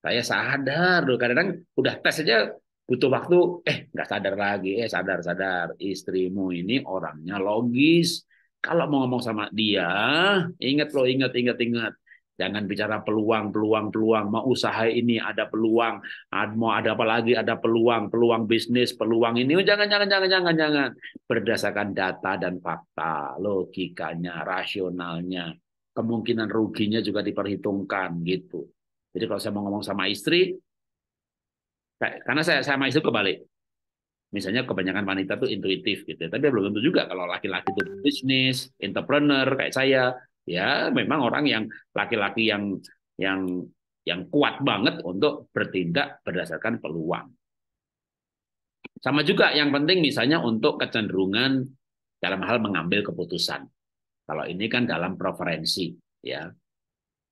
Saya sadar. Loh. Kadang-kadang udah tes aja butuh waktu, eh nggak sadar lagi. Eh sadar-sadar. Istrimu ini orangnya logis. Kalau mau ngomong sama dia, ingat loh, ingat, ingat, ingat Jangan bicara peluang, peluang, peluang. Mau usaha ini ada peluang, mau ada apa lagi ada peluang, peluang bisnis, peluang ini. Jangan, jangan, jangan, jangan, jangan. Berdasarkan data dan fakta, logikanya, rasionalnya, kemungkinan ruginya juga diperhitungkan gitu. Jadi kalau saya mau ngomong sama istri, karena saya sama istri kebalik. Misalnya kebanyakan wanita tuh intuitif gitu, ya. tapi belum tentu juga kalau laki-laki itu bisnis, entrepreneur kayak saya, ya memang orang yang laki-laki yang yang yang kuat banget untuk bertindak berdasarkan peluang. Sama juga yang penting misalnya untuk kecenderungan dalam hal mengambil keputusan. Kalau ini kan dalam preferensi ya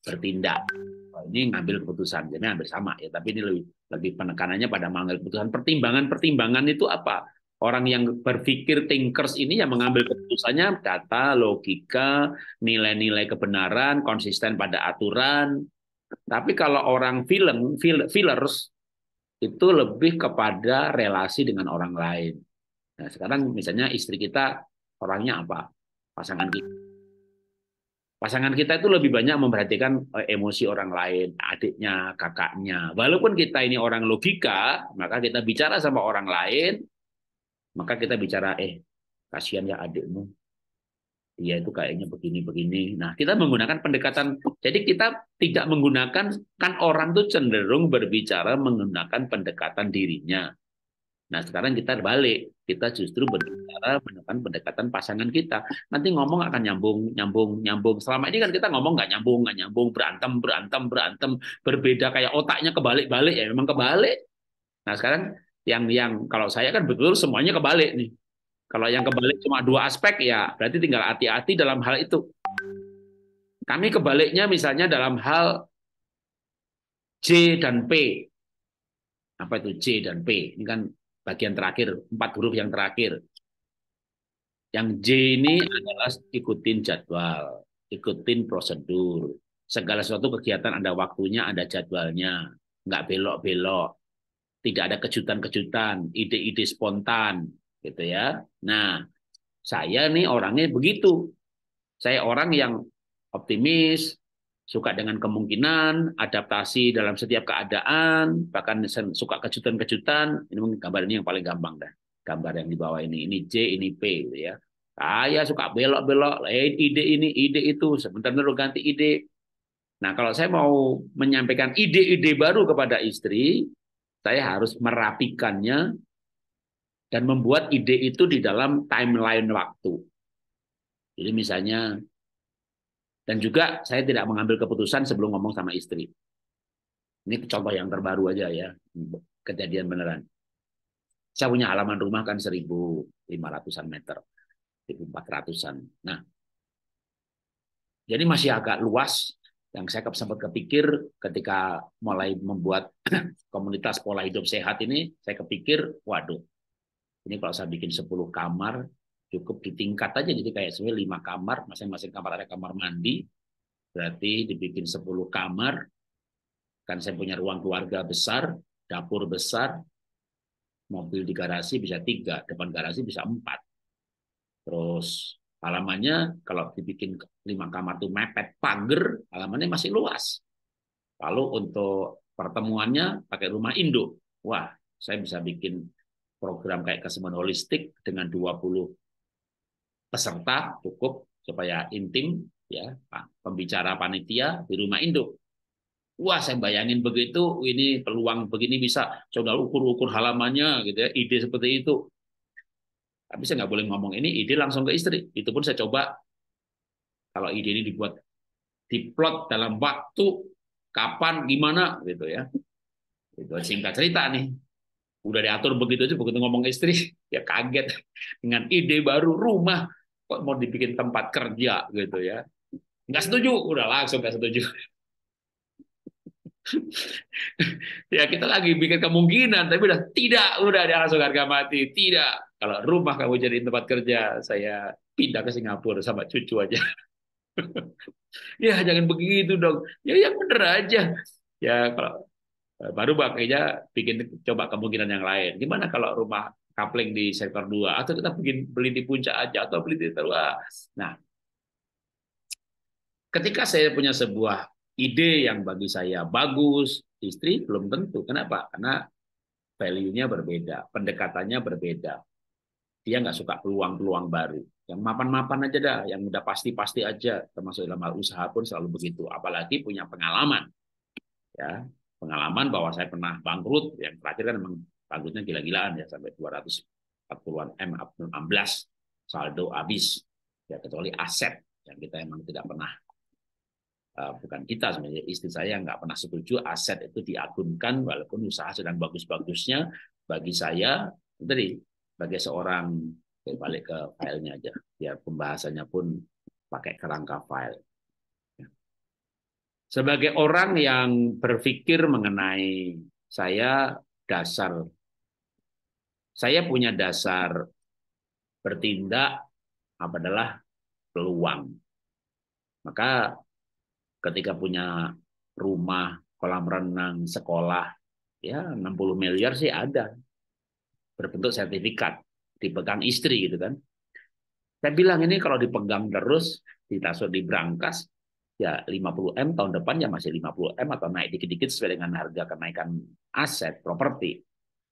bertindak. Kalau ini ngambil keputusan, jadi hampir sama ya. Tapi ini lebih lebih penekanannya pada mengambil keputusan. Pertimbangan pertimbangan itu apa? Orang yang berpikir thinkers ini yang mengambil keputusannya data, logika, nilai-nilai kebenaran, konsisten pada aturan. Tapi kalau orang film, fillers, itu lebih kepada relasi dengan orang lain. Nah, sekarang misalnya istri kita orangnya apa? Pasangan kita. Pasangan kita itu lebih banyak memperhatikan eh, emosi orang lain, adiknya, kakaknya. Walaupun kita ini orang logika, maka kita bicara sama orang lain, maka kita bicara, eh, kasihan ya adikmu. Dia itu kayaknya begini-begini. Nah, kita menggunakan pendekatan. Jadi kita tidak menggunakan, kan orang tuh cenderung berbicara menggunakan pendekatan dirinya. Nah, sekarang kita balik. Kita justru berbicara menggunakan pendekatan pasangan kita. Nanti ngomong akan nyambung, nyambung, nyambung. Selama ini kan kita ngomong nggak nyambung, nggak nyambung, berantem, berantem, berantem. Berbeda kayak otaknya kebalik-balik ya, memang kebalik. Nah, sekarang yang yang kalau saya kan betul semuanya kebalik nih. Kalau yang kebalik cuma dua aspek ya berarti tinggal hati-hati dalam hal itu. Kami kebaliknya misalnya dalam hal J dan P. Apa itu J dan P? Ini kan bagian terakhir, empat huruf yang terakhir. Yang J ini adalah ikutin jadwal, ikutin prosedur. Segala sesuatu kegiatan ada waktunya, ada jadwalnya. Nggak belok-belok tidak ada kejutan-kejutan, ide-ide spontan, gitu ya. Nah, saya nih orangnya begitu. Saya orang yang optimis, suka dengan kemungkinan, adaptasi dalam setiap keadaan, bahkan suka kejutan-kejutan. Ini mungkin gambar ini yang paling gampang dah. Gambar yang di bawah ini, ini J, ini P, gitu ya. Saya suka belok-belok, eh, ide ini, ide itu, sebentar dulu ganti ide. Nah, kalau saya mau menyampaikan ide-ide baru kepada istri, saya harus merapikannya dan membuat ide itu di dalam timeline waktu. Jadi misalnya, dan juga saya tidak mengambil keputusan sebelum ngomong sama istri. Ini contoh yang terbaru aja ya, kejadian beneran. Saya punya halaman rumah kan 1.500an meter, 1.400an. Nah, jadi masih agak luas, yang saya sempat kepikir ketika mulai membuat *clears throat* komunitas pola hidup sehat ini, saya kepikir, waduh, ini kalau saya bikin 10 kamar, cukup ditingkat aja, jadi kayak sebenarnya 5 kamar, masing-masing kamar ada kamar mandi, berarti dibikin 10 kamar, kan saya punya ruang keluarga besar, dapur besar, mobil di garasi bisa tiga, depan garasi bisa empat. Terus Halamannya kalau dibikin lima kamar tuh mepet pagar, halamannya masih luas. Lalu untuk pertemuannya pakai rumah induk. Wah, saya bisa bikin program kayak kesemuan holistik dengan 20 peserta cukup supaya intim ya pembicara panitia di rumah induk Wah, saya bayangin begitu, ini peluang begini bisa coba ukur-ukur halamannya, gitu ya, ide seperti itu. Tapi saya nggak boleh ngomong ini ide langsung ke istri. Itu pun saya coba kalau ide ini dibuat diplot dalam waktu kapan gimana gitu ya. Itu singkat cerita nih. Udah diatur begitu aja begitu ngomong istri *laughs* ya kaget dengan ide baru rumah kok mau dibikin tempat kerja gitu ya. Nggak setuju, udah langsung nggak setuju. *laughs* ya kita lagi bikin kemungkinan tapi udah tidak udah ada langsung harga mati tidak kalau rumah kamu jadi tempat kerja, saya pindah ke Singapura sama cucu aja. *laughs* ya jangan begitu dong. Ya yang bener aja. Ya kalau eh, baru makanya bikin coba kemungkinan yang lain. Gimana kalau rumah kapling di sektor 2 atau kita bikin beli di puncak aja atau beli di terluas. Nah, ketika saya punya sebuah ide yang bagi saya bagus, istri belum tentu. Kenapa? Karena value-nya berbeda, pendekatannya berbeda dia nggak suka peluang-peluang baru. Yang mapan-mapan aja dah, yang udah pasti-pasti aja, termasuk dalam hal usaha pun selalu begitu. Apalagi punya pengalaman, ya pengalaman bahwa saya pernah bangkrut. Yang terakhir kan memang bangkrutnya gila-gilaan ya sampai 240-an m 16 saldo habis ya kecuali aset yang kita emang tidak pernah eh, bukan kita sebenarnya istri saya nggak pernah setuju aset itu diagunkan walaupun usaha sedang bagus-bagusnya bagi saya tadi sebagai seorang balik ke filenya aja biar pembahasannya pun pakai kerangka file ya. sebagai orang yang berpikir mengenai saya dasar saya punya dasar bertindak apa adalah peluang maka ketika punya rumah kolam renang sekolah ya 60 miliar sih ada berbentuk sertifikat dipegang istri gitu kan. Saya bilang ini kalau dipegang terus, ditaruh di brankas, ya 50 m tahun depan ya masih 50 m atau naik dikit-dikit sesuai dengan harga kenaikan aset properti.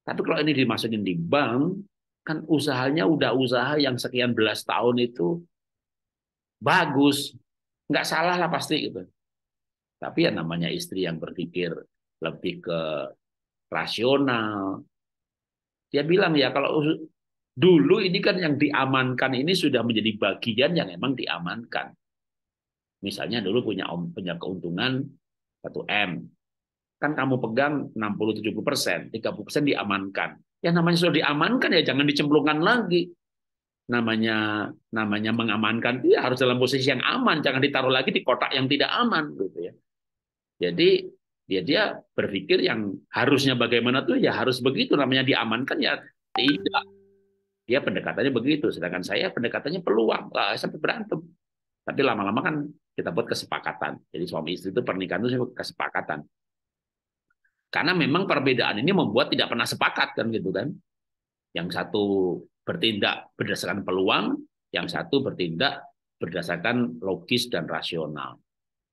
Tapi kalau ini dimasukin di bank, kan usahanya udah usaha yang sekian belas tahun itu bagus, nggak salah lah pasti gitu. Tapi ya namanya istri yang berpikir lebih ke rasional, dia bilang ya kalau dulu ini kan yang diamankan ini sudah menjadi bagian yang emang diamankan. Misalnya dulu punya punya keuntungan 1 M. Kan kamu pegang 60-70 persen, 30 persen diamankan. Ya namanya sudah diamankan ya jangan dicemplungkan lagi. Namanya namanya mengamankan ya harus dalam posisi yang aman, jangan ditaruh lagi di kotak yang tidak aman gitu ya. Jadi ya dia berpikir yang harusnya bagaimana tuh ya harus begitu namanya diamankan ya tidak dia pendekatannya begitu sedangkan saya pendekatannya peluang lah sampai berantem tapi lama-lama kan kita buat kesepakatan jadi suami istri itu pernikahan itu kesepakatan karena memang perbedaan ini membuat tidak pernah sepakat kan gitu kan yang satu bertindak berdasarkan peluang yang satu bertindak berdasarkan logis dan rasional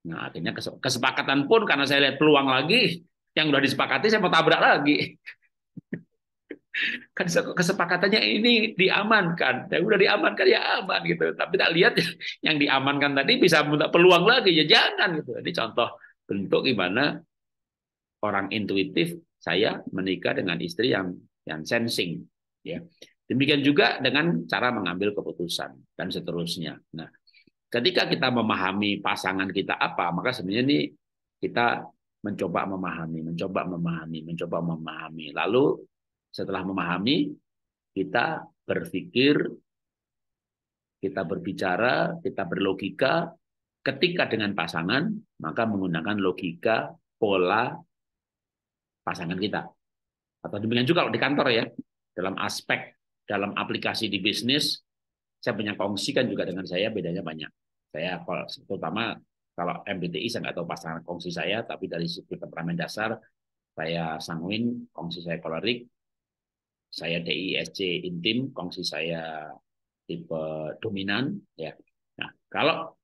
Nah, akhirnya kesepakatan pun karena saya lihat peluang lagi, yang sudah disepakati saya mau tabrak lagi. *laughs* kan kesepakatannya ini diamankan. Ya udah diamankan ya aman gitu. Tapi tak lihat *laughs* yang diamankan tadi bisa minta peluang lagi ya jangan gitu. Ini contoh bentuk gimana orang intuitif saya menikah dengan istri yang yang sensing ya. Demikian juga dengan cara mengambil keputusan dan seterusnya. Nah, Ketika kita memahami pasangan kita apa, maka sebenarnya ini kita mencoba memahami, mencoba memahami, mencoba memahami. Lalu setelah memahami, kita berpikir, kita berbicara, kita berlogika. Ketika dengan pasangan, maka menggunakan logika pola pasangan kita. Atau demikian juga kalau di kantor ya, dalam aspek, dalam aplikasi di bisnis, saya punya kongsi kan juga dengan saya bedanya banyak. Saya kalau terutama kalau MBTI saya nggak tahu pasangan kongsi saya, tapi dari segi temperamen dasar saya sanguin, kongsi saya kolerik, saya DISC intim, kongsi saya tipe dominan, ya. Nah, kalau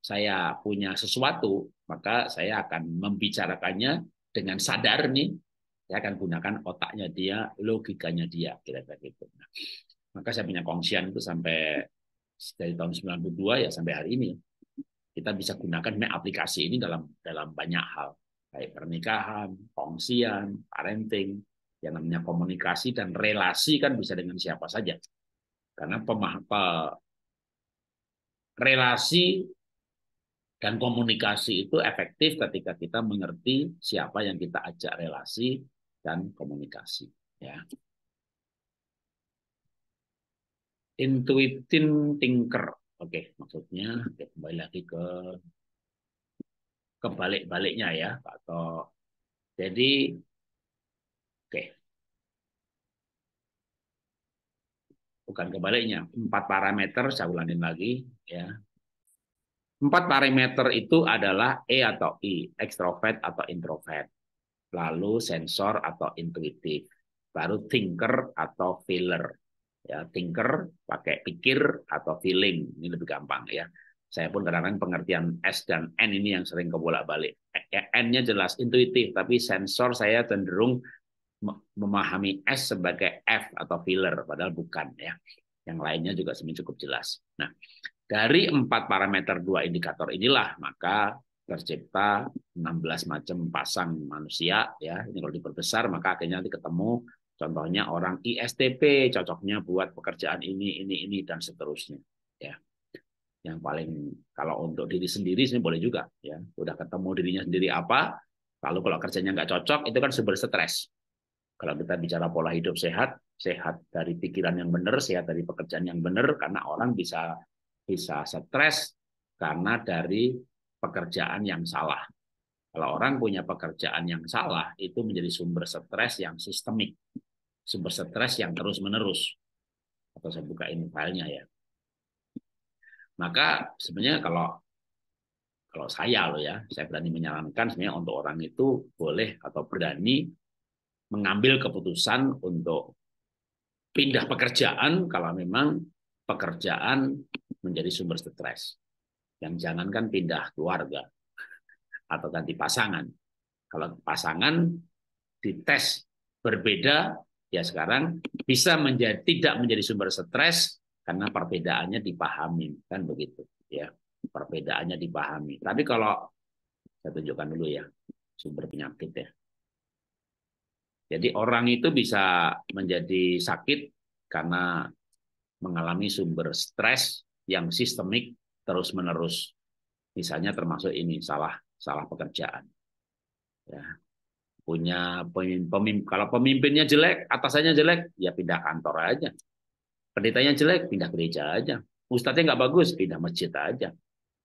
saya punya sesuatu, maka saya akan membicarakannya dengan sadar nih, saya akan gunakan otaknya dia, logikanya dia, kira-kira gitu. Nah, maka saya punya kongsian itu sampai dari tahun 92 ya sampai hari ini kita bisa gunakan aplikasi ini dalam dalam banyak hal baik pernikahan, kongsian, parenting, yang namanya komunikasi dan relasi kan bisa dengan siapa saja. Karena pemahapa relasi dan komunikasi itu efektif ketika kita mengerti siapa yang kita ajak relasi dan komunikasi ya. Intuitin, thinker. Oke, maksudnya oke, kembali lagi ke kebalik-baliknya ya, Pak To. Jadi oke. Bukan kebaliknya, empat parameter saya ulangin lagi ya. Empat parameter itu adalah E atau I, extrovert atau introvert. Lalu sensor atau intuitif, baru thinker atau feeler ya thinker pakai pikir atau feeling ini lebih gampang ya saya pun kadang-kadang pengertian S dan N ini yang sering kebolak-balik. E, e, N-nya jelas intuitif, tapi sensor saya cenderung memahami S sebagai F atau filler, padahal bukan ya. Yang lainnya juga semi cukup jelas. Nah, dari empat parameter dua indikator inilah maka tercipta 16 macam pasang manusia ya. Ini kalau diperbesar maka akhirnya nanti ketemu Contohnya orang ISTP cocoknya buat pekerjaan ini, ini, ini, dan seterusnya. Ya. Yang paling kalau untuk diri sendiri sih boleh juga. Ya, udah ketemu dirinya sendiri apa. Lalu kalau kerjanya nggak cocok, itu kan sumber stres. Kalau kita bicara pola hidup sehat, sehat dari pikiran yang benar, sehat dari pekerjaan yang benar, karena orang bisa bisa stres karena dari pekerjaan yang salah. Kalau orang punya pekerjaan yang salah, itu menjadi sumber stres yang sistemik sumber stres yang terus-menerus. Atau saya buka ini filenya ya. Maka sebenarnya kalau kalau saya loh ya, saya berani menyarankan sebenarnya untuk orang itu boleh atau berani mengambil keputusan untuk pindah pekerjaan kalau memang pekerjaan menjadi sumber stres. Yang jangankan pindah keluarga atau ganti pasangan. Kalau pasangan dites berbeda ya sekarang bisa menjadi tidak menjadi sumber stres karena perbedaannya dipahami kan begitu ya perbedaannya dipahami tapi kalau saya tunjukkan dulu ya sumber penyakit ya jadi orang itu bisa menjadi sakit karena mengalami sumber stres yang sistemik terus menerus misalnya termasuk ini salah salah pekerjaan ya punya pemimpin kalau pemimpinnya jelek atasannya jelek ya pindah kantor aja pendetanya jelek pindah gereja aja ustadznya nggak bagus pindah masjid aja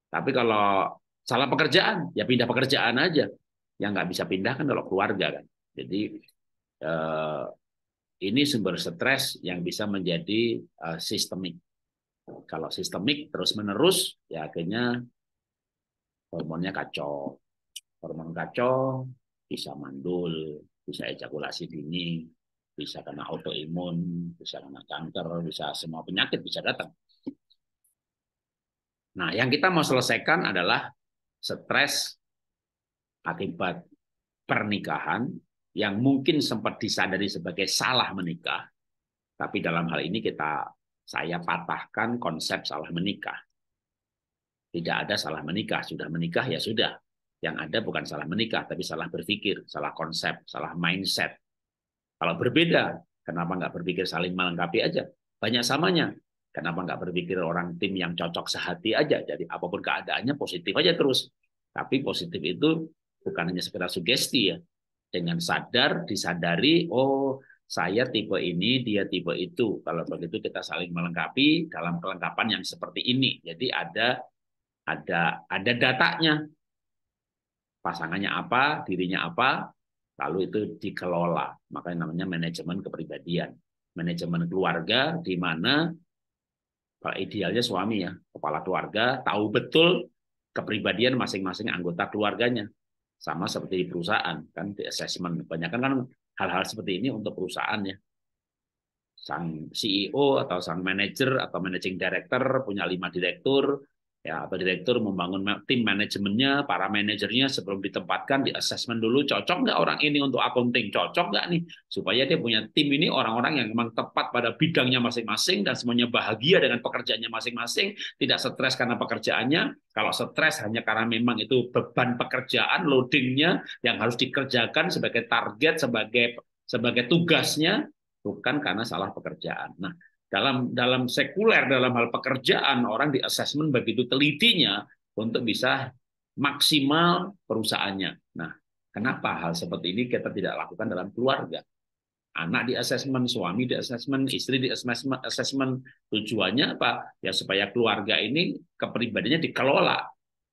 tapi kalau salah pekerjaan ya pindah pekerjaan aja yang nggak bisa pindah kan kalau keluarga kan jadi eh, ini sumber stres yang bisa menjadi eh, sistemik kalau sistemik terus menerus ya akhirnya hormonnya kacau hormon kacau bisa mandul, bisa ejakulasi dini, bisa kena autoimun, bisa kena kanker, bisa semua penyakit bisa datang. Nah, yang kita mau selesaikan adalah stres akibat pernikahan yang mungkin sempat disadari sebagai salah menikah, tapi dalam hal ini kita saya patahkan konsep salah menikah. Tidak ada salah menikah, sudah menikah ya sudah, yang ada bukan salah menikah, tapi salah berpikir, salah konsep, salah mindset. Kalau berbeda, kenapa nggak berpikir saling melengkapi aja? Banyak samanya. Kenapa nggak berpikir orang tim yang cocok sehati aja? Jadi apapun keadaannya positif aja terus. Tapi positif itu bukan hanya sekedar sugesti ya. Dengan sadar, disadari, oh saya tipe ini, dia tipe itu. Kalau begitu kita saling melengkapi dalam kelengkapan yang seperti ini. Jadi ada ada ada datanya, pasangannya apa, dirinya apa, lalu itu dikelola. Makanya namanya manajemen kepribadian. Manajemen keluarga di mana eh, idealnya suami ya, kepala keluarga tahu betul kepribadian masing-masing anggota keluarganya. Sama seperti di perusahaan kan di assessment. Banyak kan hal-hal seperti ini untuk perusahaan ya. Sang CEO atau sang manager atau managing director punya lima direktur, ya apa direktur membangun tim manajemennya para manajernya sebelum ditempatkan di assessment dulu cocok nggak orang ini untuk accounting cocok nggak nih supaya dia punya tim ini orang-orang yang memang tepat pada bidangnya masing-masing dan semuanya bahagia dengan pekerjaannya masing-masing tidak stres karena pekerjaannya kalau stres hanya karena memang itu beban pekerjaan loadingnya yang harus dikerjakan sebagai target sebagai sebagai tugasnya bukan karena salah pekerjaan nah dalam dalam sekuler dalam hal pekerjaan orang di assessment begitu telitinya untuk bisa maksimal perusahaannya. Nah, kenapa hal seperti ini kita tidak lakukan dalam keluarga? Anak di assessment, suami di assessment, istri di assessment, assessment tujuannya apa? Ya supaya keluarga ini kepribadiannya dikelola.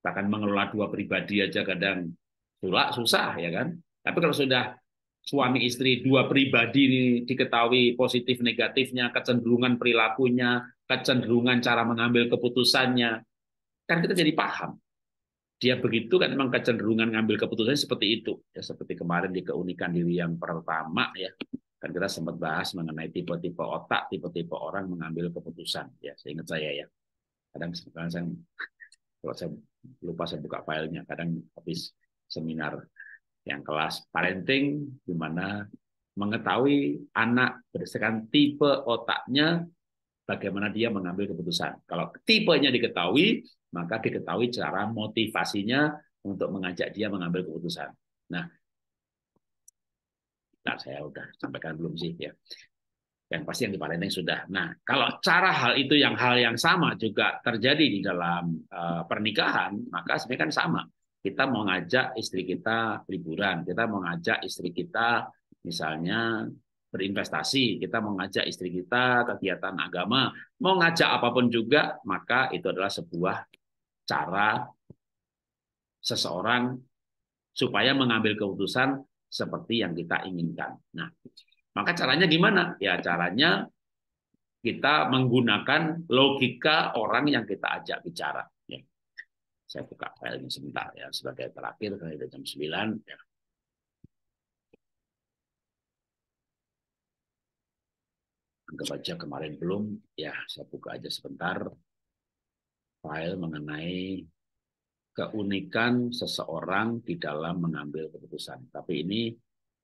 Bahkan mengelola dua pribadi aja kadang sulak susah ya kan. Tapi kalau sudah suami istri dua pribadi ini diketahui positif negatifnya, kecenderungan perilakunya, kecenderungan cara mengambil keputusannya. Kan kita jadi paham. Dia begitu kan memang kecenderungan ngambil keputusan seperti itu. Ya seperti kemarin di keunikan diri yang pertama ya. Kan kita sempat bahas mengenai tipe-tipe otak, tipe-tipe orang mengambil keputusan ya. Seingat saya ya. Kadang sekarang saya kalau saya lupa saya buka filenya, kadang habis seminar yang kelas parenting di mana mengetahui anak berdasarkan tipe otaknya bagaimana dia mengambil keputusan. Kalau tipenya diketahui, maka diketahui cara motivasinya untuk mengajak dia mengambil keputusan. Nah, nah saya sudah sampaikan belum sih ya. Yang pasti yang di parenting sudah. Nah, kalau cara hal itu yang hal yang sama juga terjadi di dalam eh, pernikahan, maka sebenarnya kan sama kita mau ngajak istri kita liburan, kita mau ngajak istri kita misalnya berinvestasi, kita mau ngajak istri kita kegiatan agama, mau ngajak apapun juga, maka itu adalah sebuah cara seseorang supaya mengambil keputusan seperti yang kita inginkan. Nah, maka caranya gimana? Ya caranya kita menggunakan logika orang yang kita ajak bicara. Saya buka file ini sebentar ya sebagai terakhir karena sudah jam 9 ya. Anggap aja kemarin belum, ya saya buka aja sebentar file mengenai keunikan seseorang di dalam mengambil keputusan. Tapi ini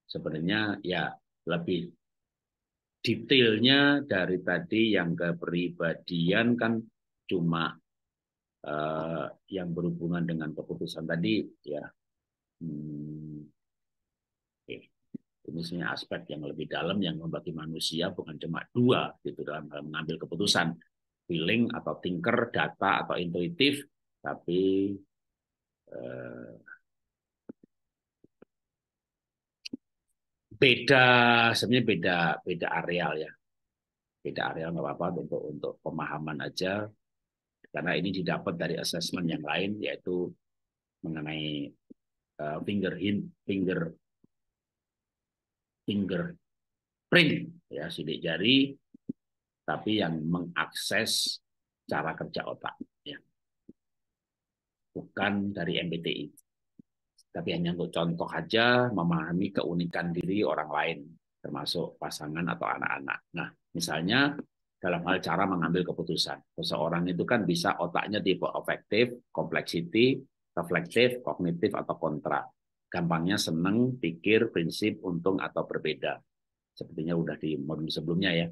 sebenarnya ya lebih detailnya dari tadi yang kepribadian kan cuma Eh, yang berhubungan dengan keputusan tadi ya hmm, okay. Eh, aspek yang lebih dalam yang membagi manusia bukan cuma dua gitu dalam mengambil keputusan feeling atau thinker data atau intuitif tapi eh, beda sebenarnya beda beda areal ya beda areal nggak apa-apa untuk untuk pemahaman aja karena ini didapat dari asesmen yang lain yaitu mengenai uh, finger hint finger finger print ya sidik jari tapi yang mengakses cara kerja otak ya. bukan dari MBTI tapi hanya untuk contoh aja memahami keunikan diri orang lain termasuk pasangan atau anak-anak nah misalnya dalam hal cara mengambil keputusan. Seseorang itu kan bisa otaknya tipe efektif, kompleksiti, reflektif, kognitif, atau kontra. Gampangnya senang, pikir, prinsip, untung, atau berbeda. Sepertinya udah di modul sebelumnya ya.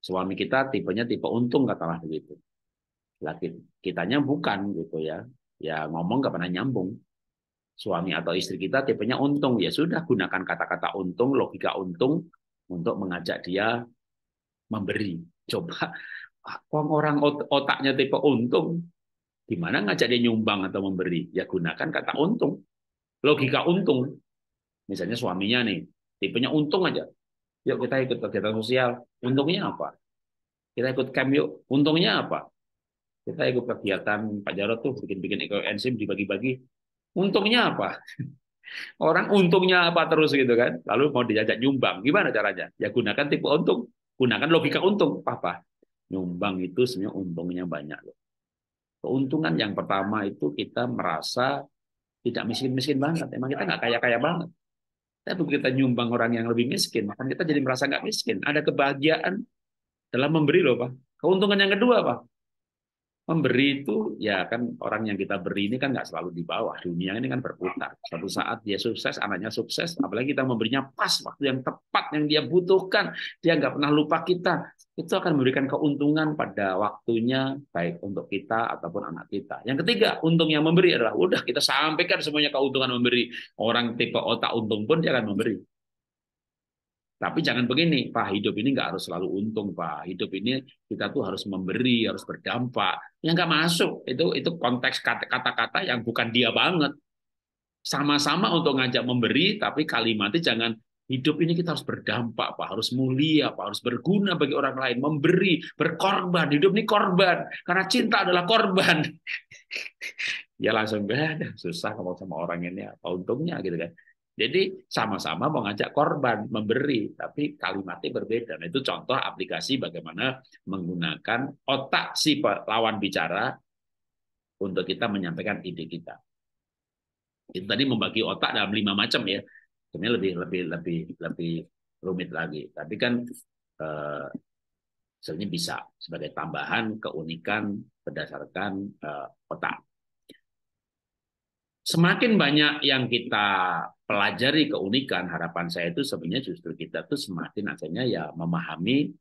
Suami kita tipenya tipe untung, katalah begitu. Laki kitanya bukan gitu ya. Ya ngomong gak pernah nyambung suami atau istri kita tipenya untung ya sudah gunakan kata-kata untung logika untung untuk mengajak dia memberi Coba *laughs* orang otaknya tipe untung, gimana ngajak dia nyumbang atau memberi? Ya gunakan kata untung. Logika untung. Misalnya suaminya nih, tipenya untung aja. Yuk kita ikut kegiatan sosial. Untungnya apa? Kita ikut camp yuk. Untungnya apa? Kita ikut kegiatan Pak Jarot tuh bikin-bikin ekosistem dibagi-bagi. Untungnya apa? *laughs* Orang untungnya apa terus gitu kan? Lalu mau diajak nyumbang, gimana caranya? Ya gunakan tipe untung. Gunakan logika untung, papa. Nyumbang itu sebenarnya untungnya banyak loh. Keuntungan yang pertama itu kita merasa tidak miskin-miskin banget. Emang kita nggak kaya-kaya banget. Tapi kita nyumbang orang yang lebih miskin, maka kita jadi merasa nggak miskin. Ada kebahagiaan dalam memberi loh, Pak. Keuntungan yang kedua, Pak. Memberi itu ya kan orang yang kita beri ini kan nggak selalu di bawah. Dunia ini kan berputar. Suatu saat dia sukses, anaknya sukses. Apalagi kita memberinya pas waktu yang tepat yang dia butuhkan. Dia nggak pernah lupa kita. Itu akan memberikan keuntungan pada waktunya baik untuk kita ataupun anak kita. Yang ketiga, untung yang memberi adalah udah kita sampaikan semuanya keuntungan memberi. Orang tipe otak untung pun dia akan memberi. Tapi jangan begini, Pak, hidup ini nggak harus selalu untung, Pak. Hidup ini kita tuh harus memberi, harus berdampak. Yang nggak masuk, itu itu konteks kata-kata yang bukan dia banget. Sama-sama untuk ngajak memberi, tapi kalimatnya jangan hidup ini kita harus berdampak, Pak. Harus mulia, Pak. Harus berguna bagi orang lain. Memberi, berkorban. Hidup ini korban. Karena cinta adalah korban. *laughs* ya langsung, susah ngomong sama orang ini apa untungnya gitu kan jadi sama-sama mengajak korban memberi, tapi kalimatnya berbeda. Nah, itu contoh aplikasi bagaimana menggunakan otak si lawan bicara untuk kita menyampaikan ide kita. Itu tadi membagi otak dalam lima macam ya. Ini lebih lebih lebih lebih rumit lagi. Tapi kan eh, sebenarnya bisa sebagai tambahan keunikan berdasarkan eh, otak semakin banyak yang kita pelajari keunikan, harapan saya itu sebenarnya justru kita tuh semakin akhirnya ya memahami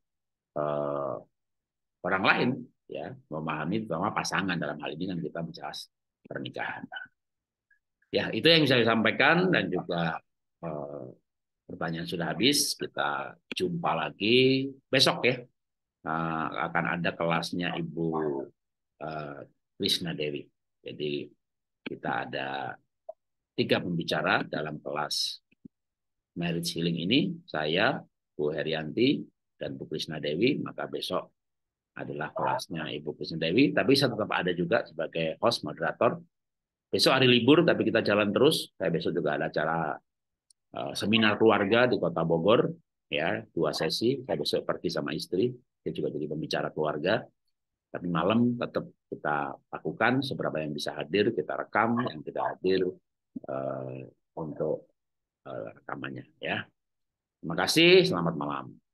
eh, orang lain, ya memahami terutama pasangan dalam hal ini kan kita membahas pernikahan. Ya itu yang saya sampaikan dan juga eh, pertanyaan sudah habis. Kita jumpa lagi besok ya. eh, akan ada kelasnya Ibu eh, Krishna Dewi. Jadi kita ada tiga pembicara dalam kelas marriage healing ini. Saya, Bu Herianti, dan Bu Krisna Dewi. Maka besok adalah kelasnya Ibu Krisna Dewi. Tapi saya tetap ada juga sebagai host moderator. Besok hari libur, tapi kita jalan terus. Saya besok juga ada acara eh, seminar keluarga di Kota Bogor. Ya, dua sesi. Saya besok pergi sama istri. Saya juga jadi pembicara keluarga. Tapi malam tetap kita lakukan seberapa yang bisa hadir kita rekam, yang tidak hadir uh, untuk uh, rekamannya ya. Terima kasih, selamat malam.